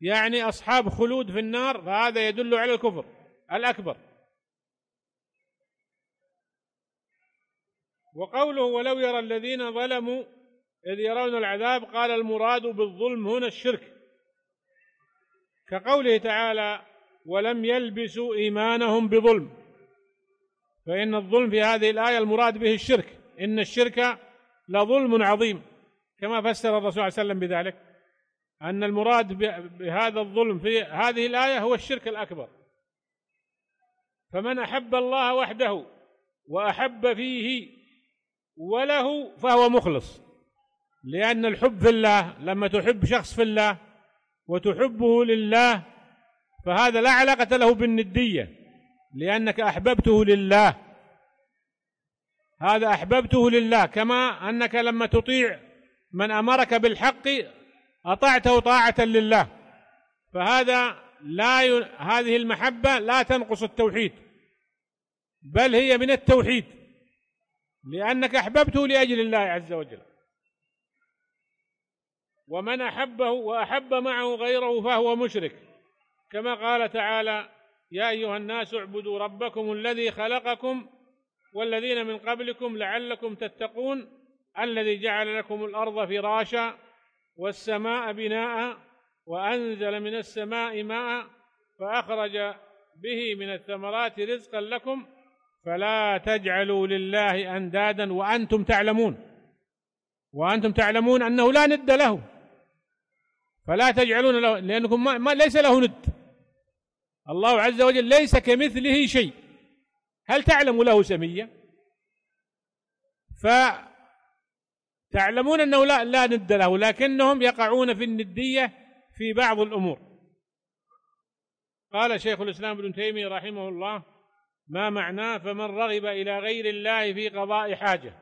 يعني أصحاب خلود في النار فهذا يدل على الكفر الأكبر وقوله ولو يرى الذين ظلموا إذ يرون العذاب قال المراد بالظلم هنا الشرك كقوله تعالى ولم يلبسوا إيمانهم بظلم فإن الظلم في هذه الآية المراد به الشرك إن الشرك لظلم عظيم كما فسر الرسول صلى الله عليه وسلم بذلك أن المراد بهذا الظلم في هذه الآية هو الشرك الأكبر فمن أحب الله وحده وأحب فيه وله فهو مخلص لأن الحب في الله لما تحب شخص في الله وتحبه لله فهذا لا علاقة له بالندية لأنك أحببته لله هذا أحببته لله كما أنك لما تطيع من أمرك بالحق أطعته طاعة لله فهذا لا ي... هذه المحبة لا تنقص التوحيد بل هي من التوحيد لأنك أحببته لأجل الله عز وجل ومن أحبه وأحب معه غيره فهو مشرك كما قال تعالى يا أيها الناس اعبدوا ربكم الذي خلقكم والذين من قبلكم لعلكم تتقون الذي جعل لكم الارض فراشا والسماء بناء وانزل من السماء ماء فاخرج به من الثمرات رزقا لكم فلا تجعلوا لله اندادا وانتم تعلمون وانتم تعلمون انه لا ند له فلا تجعلون له لانكم ما ليس له ند الله عز وجل ليس كمثله شيء هل تعلم له سمية فتعلمون أنه لا, لا ند له لكنهم يقعون في الندية في بعض الأمور قال شيخ الإسلام ابن تيمية رحمه الله ما معناه فمن رغب إلى غير الله في قضاء حاجة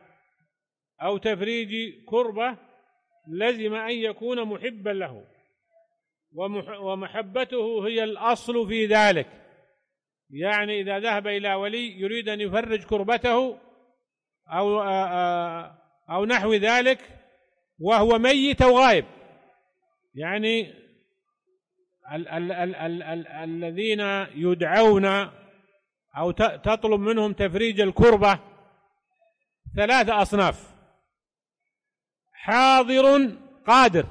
أو تفريج كربة لزم أن يكون محبا له ومحبته هي الأصل في ذلك يعني إذا ذهب إلى ولي يريد أن يفرج كربته أو آه، آه، أو نحو ذلك وهو ميت أو غائب يعني ال ال ال ال ال الذين يدعون أو تطلب منهم تفريج الكربة ثلاثة أصناف حاضر قادر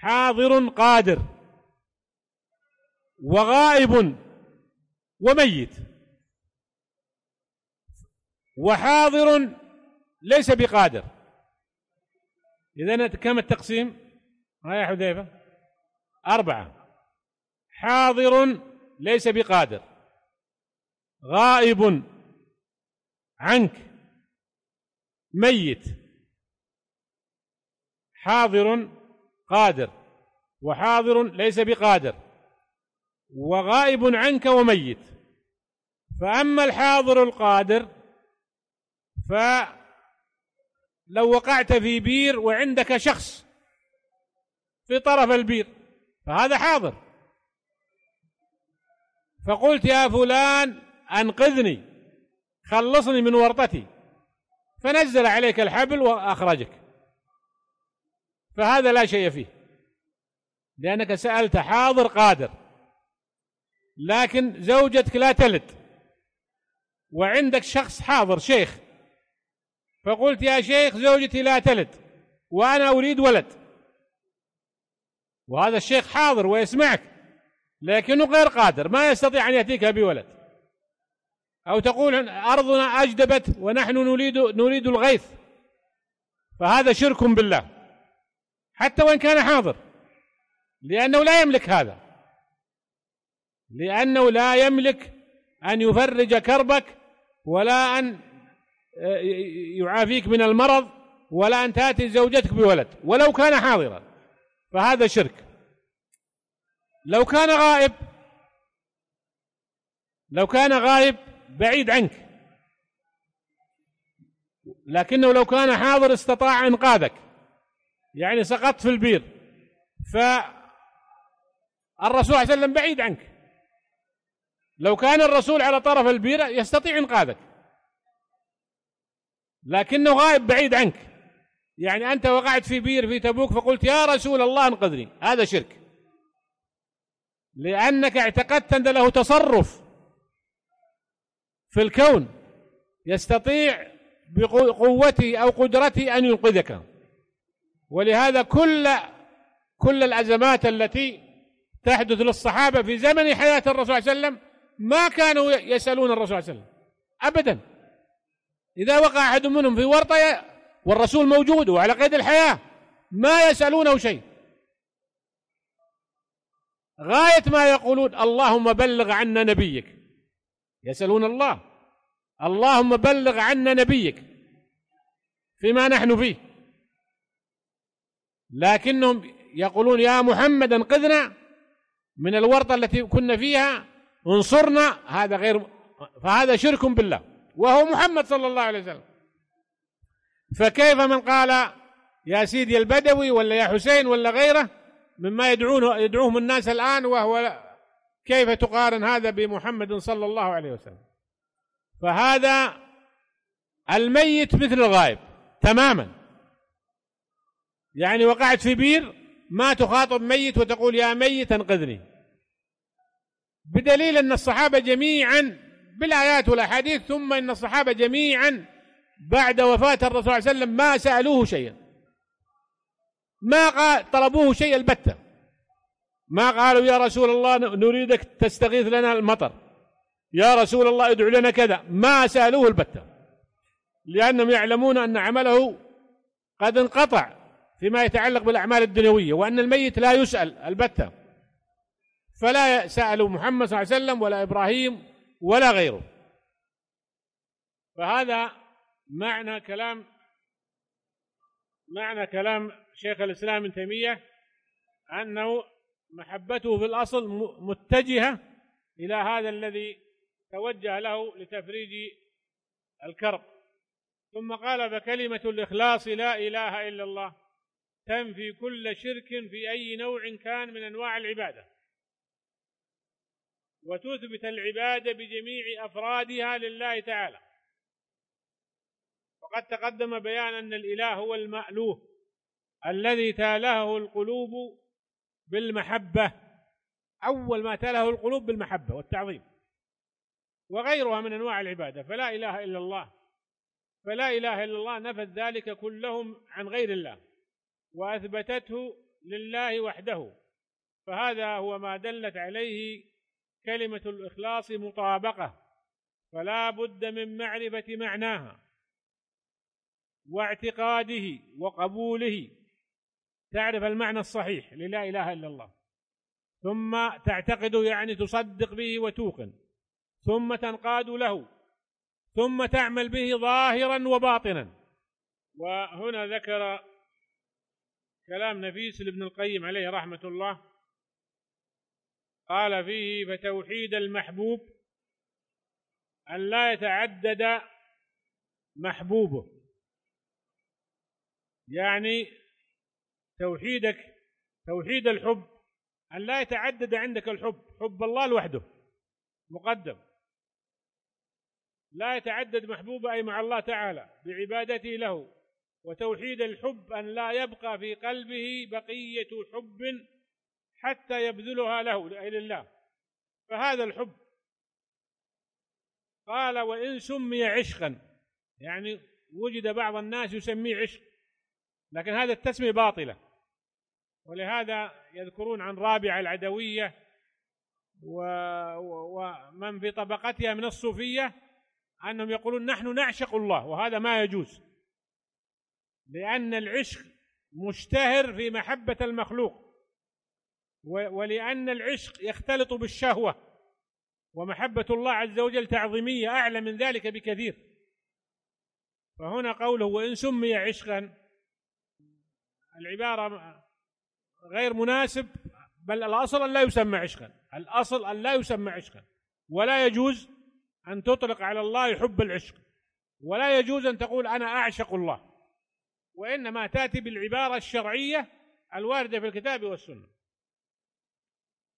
حاضر قادر وغائب وميت وحاضر ليس بقادر إذا كم التقسيم ها يا حذيفة أربعة حاضر ليس بقادر غائب عنك ميت حاضر قادر وحاضر ليس بقادر وغائب عنك وميت فأما الحاضر القادر فلو وقعت في بير وعندك شخص في طرف البير فهذا حاضر فقلت يا فلان أنقذني خلصني من ورطتي فنزل عليك الحبل وأخرجك فهذا لا شيء فيه لأنك سألت حاضر قادر لكن زوجتك لا تلد وعندك شخص حاضر شيخ فقلت يا شيخ زوجتي لا تلد وأنا أريد ولد وهذا الشيخ حاضر ويسمعك لكنه غير قادر ما يستطيع أن يأتيك بولد أو تقول أرضنا أجدبت ونحن نريد نريد الغيث فهذا شرك بالله حتى وإن كان حاضر لأنه لا يملك هذا لأنه لا يملك أن يفرج كربك ولا أن آه، يعافيك من المرض ولا أن تأتي زوجتك بولد ولو كان حاضرا فهذا شرك لو كان غائب لو كان غائب بعيد عنك لكنه لو كان حاضر استطاع انقاذك يعني سقطت في البير فالرسول صلى الله عليه وسلم بعيد عنك لو كان الرسول على طرف البيرة يستطيع إنقاذك لكنه غائب بعيد عنك يعني أنت وقعت في بير في تبوك فقلت يا رسول الله انقذني هذا شرك لأنك اعتقدت أن له تصرف في الكون يستطيع بقوته أو قدرته أن ينقذك ولهذا كل كل الأزمات التي تحدث للصحابة في زمن حياة الرسول صلى الله عليه وسلم ما كانوا يسألون الرسول صلى الله عليه وسلم أبدا إذا وقع أحد منهم في ورطة والرسول موجود وعلى قيد الحياة ما يسألونه شيء غاية ما يقولون اللهم بلغ عنا نبيك يسألون الله اللهم بلغ عنا نبيك فيما نحن فيه لكنهم يقولون يا محمد انقذنا من الورطة التي كنا فيها انصرنا هذا غير فهذا شرك بالله وهو محمد صلى الله عليه وسلم فكيف من قال يا سيدي البدوي ولا يا حسين ولا غيره مما يدعونه يدعوهم الناس الآن وهو كيف تقارن هذا بمحمد صلى الله عليه وسلم فهذا الميت مثل الغائب تماما يعني وقعت في بير ما تخاطب ميت وتقول يا ميت انقذني بدليل أن الصحابة جميعا بالآيات والأحاديث ثم أن الصحابة جميعا بعد وفاة الرسول صلى الله عليه وسلم ما سألوه شيئا ما طلبوه شيء البتة ما قالوا يا رسول الله نريدك تستغيث لنا المطر يا رسول الله ادعو لنا كذا ما سألوه البتة لأنهم يعلمون أن عمله قد انقطع فيما يتعلق بالأعمال الدنيوية وأن الميت لا يسأل البتة فلا سألوا محمد صلى الله عليه وسلم ولا إبراهيم ولا غيره فهذا معنى كلام معنى كلام شيخ الإسلام ابن تيمية أنه محبته في الأصل متجهة إلى هذا الذي توجه له لتفريج الكرب ثم قال فكلمة الإخلاص لا إله إلا الله تنفي كل شرك في أي نوع كان من أنواع العبادة وتثبت العباده بجميع افرادها لله تعالى وقد تقدم بيان ان الاله هو المالوه الذي تالهه القلوب بالمحبه اول ما تالهه القلوب بالمحبه والتعظيم وغيرها من انواع العباده فلا اله الا الله فلا اله الا الله نفت ذلك كلهم عن غير الله واثبتته لله وحده فهذا هو ما دلت عليه كلمة الإخلاص مطابقة فلا بد من معرفة معناها واعتقاده وقبوله تعرف المعنى الصحيح للا إله إلا الله ثم تعتقد يعني تصدق به وتوقن ثم تنقاد له ثم تعمل به ظاهرا وباطنا وهنا ذكر كلام نفيس لابن القيم عليه رحمة الله قال فيه فتوحيد المحبوب أن لا يتعدد محبوبه يعني توحيدك توحيد الحب أن لا يتعدد عندك الحب حب الله لوحده مقدم لا يتعدد محبوبه أي مع الله تعالى بعبادته له وتوحيد الحب أن لا يبقى في قلبه بقية حب حتى يبذلها له لأجل الله فهذا الحب قال وإن سمي عشقا يعني وجد بعض الناس يسميه عشق لكن هذا التسمية باطلة ولهذا يذكرون عن رابعة العدوية ومن في طبقتها من الصوفية أنهم يقولون نحن نعشق الله وهذا ما يجوز لأن العشق مشتهر في محبة المخلوق ولأن العشق يختلط بالشهوة ومحبة الله عز وجل تعظيمية أعلى من ذلك بكثير فهنا قوله وإن سمي عشقا العبارة غير مناسب بل الأصل أن لا يسمى عشقا الأصل أن لا يسمى عشقا ولا يجوز أن تطلق على الله حب العشق ولا يجوز أن تقول أنا أعشق الله وإنما تأتي بالعبارة الشرعية الواردة في الكتاب والسنة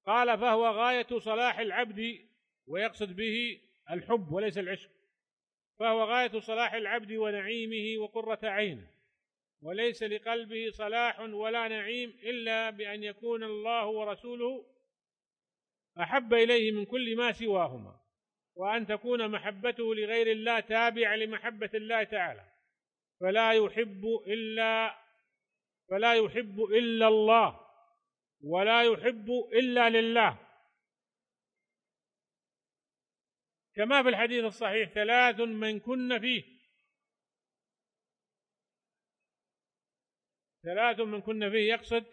قال فهو غاية صلاح العبد ويقصد به الحب وليس العشق فهو غاية صلاح العبد ونعيمه وقرة عينه وليس لقلبه صلاح ولا نعيم إلا بأن يكون الله ورسوله أحب إليه من كل ما سواهما وأن تكون محبته لغير الله تابعة لمحبة الله تعالى فلا يحب إلا فلا يحب إلا الله ولا يحب إلا لله كما في الحديث الصحيح ثلاث من كن فيه ثلاث من كن فيه يقصد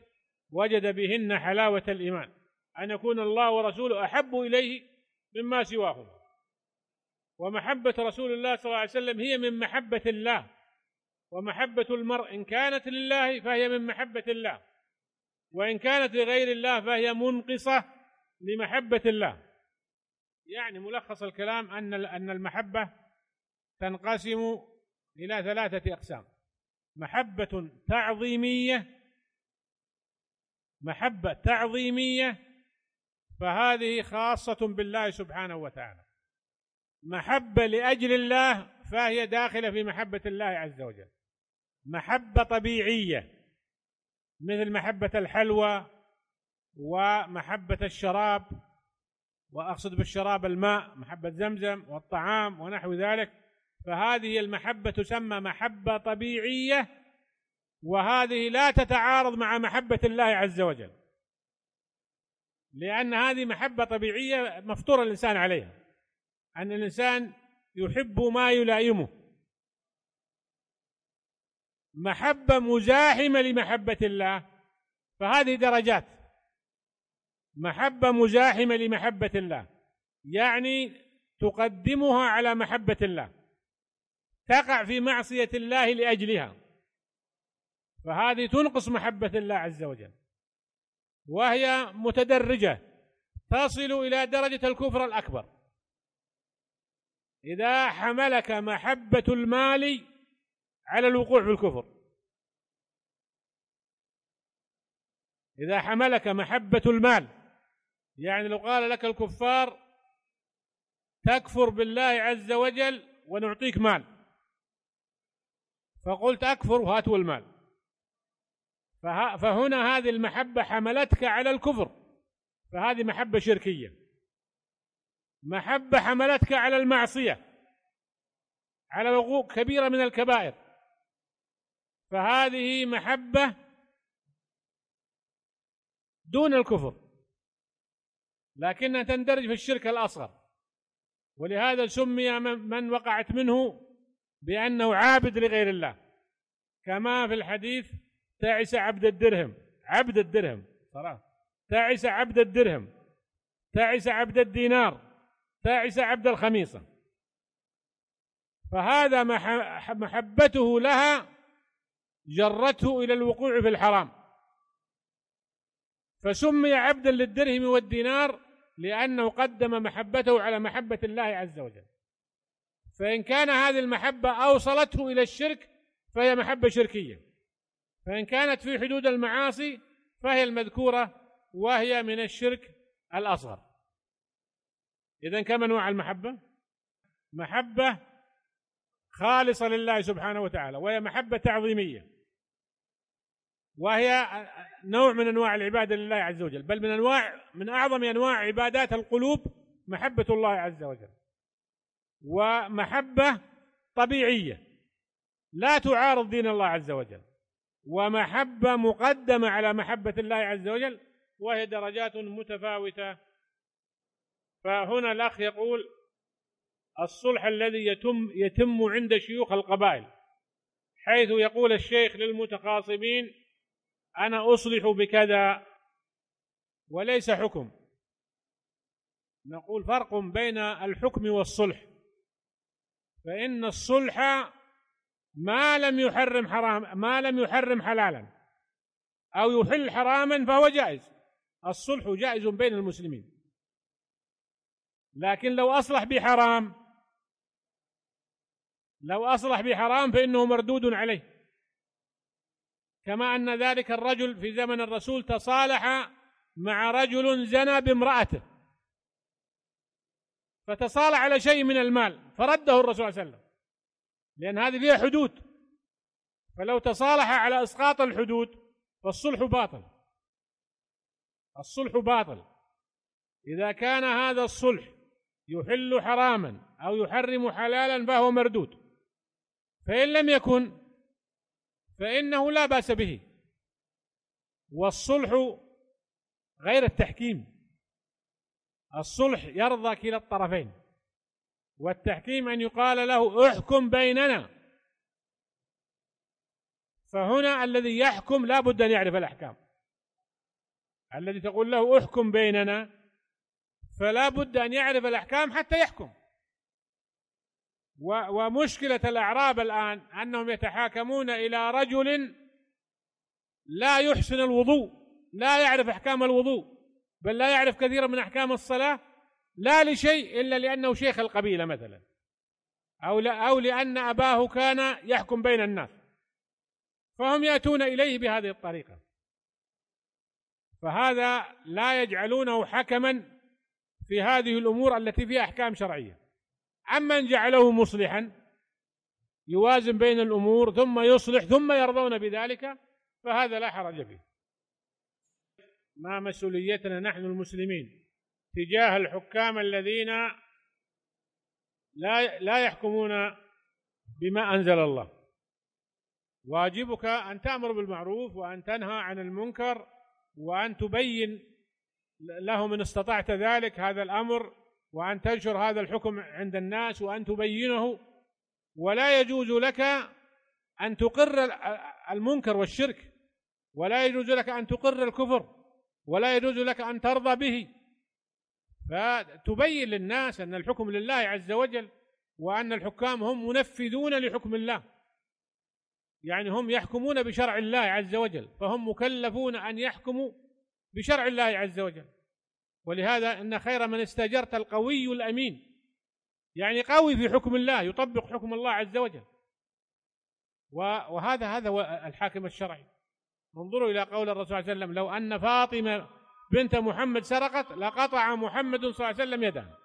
وجد بهن حلاوة الإيمان أن يكون الله ورسوله أحب إليه مما سواهما ومحبة رسول الله صلى الله عليه وسلم هي من محبة الله ومحبة المرء إن كانت لله فهي من محبة الله وإن كانت لغير الله فهي منقصة لمحبة الله يعني ملخص الكلام أن أن المحبة تنقسم إلى ثلاثة أقسام محبة تعظيمية محبة تعظيمية فهذه خاصة بالله سبحانه وتعالى محبة لأجل الله فهي داخلة في محبة الله عز وجل محبة طبيعية مثل محبة الحلوى ومحبة الشراب وأقصد بالشراب الماء محبة زمزم والطعام ونحو ذلك فهذه المحبة تسمى محبة طبيعية وهذه لا تتعارض مع محبة الله عز وجل لأن هذه محبة طبيعية مفطور الإنسان عليها أن الإنسان يحب ما يلائمه محبة مزاحمة لمحبة الله فهذه درجات محبة مزاحمة لمحبة الله يعني تقدمها على محبة الله تقع في معصية الله لأجلها فهذه تنقص محبة الله عز وجل وهي متدرجة تصل إلى درجة الكفر الأكبر إذا حملك محبة المال على الوقوع بالكفر إذا حملك محبة المال يعني لو قال لك الكفار تكفر بالله عز وجل ونعطيك مال فقلت أكفر وهاتوا المال فهنا هذه المحبة حملتك على الكفر فهذه محبة شركية محبة حملتك على المعصية على وقوع كبيرة من الكبائر فهذه محبة دون الكفر لكنها تندرج في الشرك الأصغر ولهذا سمي من وقعت منه بأنه عابد لغير الله كما في الحديث تعس عبد الدرهم عبد الدرهم صراحة تعس عبد الدرهم تعس عبد الدينار تعس عبد الخميصة فهذا محبته لها جرته إلى الوقوع في الحرام فسمي عبدا للدرهم والدينار لأنه قدم محبته على محبة الله عز وجل فإن كان هذه المحبة أوصلته إلى الشرك فهي محبة شركية فإن كانت في حدود المعاصي فهي المذكورة وهي من الشرك الأصغر إذا كم أنواع المحبة؟ محبة خالصة لله سبحانه وتعالى وهي محبة تعظيمية وهي نوع من انواع العباده لله عز وجل بل من انواع من اعظم انواع عبادات القلوب محبه الله عز وجل ومحبه طبيعيه لا تعارض دين الله عز وجل ومحبه مقدمه على محبه الله عز وجل وهي درجات متفاوته فهنا الاخ يقول الصلح الذي يتم يتم عند شيوخ القبائل حيث يقول الشيخ للمتخاصمين أنا أصلح بكذا وليس حكم نقول فرق بين الحكم والصلح فإن الصلح ما لم يحرم حرام ما لم يحرم حلالا أو يحل حراما فهو جائز الصلح جائز بين المسلمين لكن لو أصلح بحرام لو أصلح بحرام فإنه مردود عليه كما أن ذلك الرجل في زمن الرسول تصالح مع رجل زنى بامرأته فتصالح على شيء من المال فرده الرسول صلى الله عليه وسلم لأن هذه فيها حدود فلو تصالح على إسقاط الحدود فالصلح باطل الصلح باطل إذا كان هذا الصلح يحل حراما أو يحرم حلالا فهو مردود فإن لم يكن فإنه لا بأس به والصلح غير التحكيم الصلح يرضى كلا الطرفين والتحكيم أن يقال له احكم بيننا فهنا الذي يحكم لا بد أن يعرف الأحكام الذي تقول له احكم بيننا فلا بد أن يعرف الأحكام حتى يحكم ومشكلة الأعراب الآن أنهم يتحاكمون إلى رجل لا يحسن الوضوء لا يعرف أحكام الوضوء بل لا يعرف كثيرا من أحكام الصلاة لا لشيء إلا لأنه شيخ القبيلة مثلا أو أو لأن أباه كان يحكم بين الناس فهم يأتون إليه بهذه الطريقة فهذا لا يجعلونه حكما في هذه الأمور التي فيها أحكام شرعية عمن جعله مصلحا يوازن بين الامور ثم يصلح ثم يرضون بذلك فهذا لا حرج فيه ما مسؤوليتنا نحن المسلمين تجاه الحكام الذين لا لا يحكمون بما انزل الله واجبك ان تامر بالمعروف وان تنهى عن المنكر وان تبين لهم ان استطعت ذلك هذا الامر وأن تنشر هذا الحكم عند الناس وأن تبينه ولا يجوز لك أن تقر المنكر والشرك ولا يجوز لك أن تقر الكفر ولا يجوز لك أن ترضى به فتبين للناس أن الحكم لله عز وجل وأن الحكام هم منفذون لحكم الله يعني هم يحكمون بشرع الله عز وجل فهم مكلفون أن يحكموا بشرع الله عز وجل ولهذا ان خير من استاجرت القوي الامين يعني قوي في حكم الله يطبق حكم الله عز وجل وهذا هذا هو الحاكم الشرعي انظروا الى قول الرسول صلى الله عليه وسلم لو ان فاطمه بنت محمد سرقت لقطع محمد صلى الله عليه وسلم يدها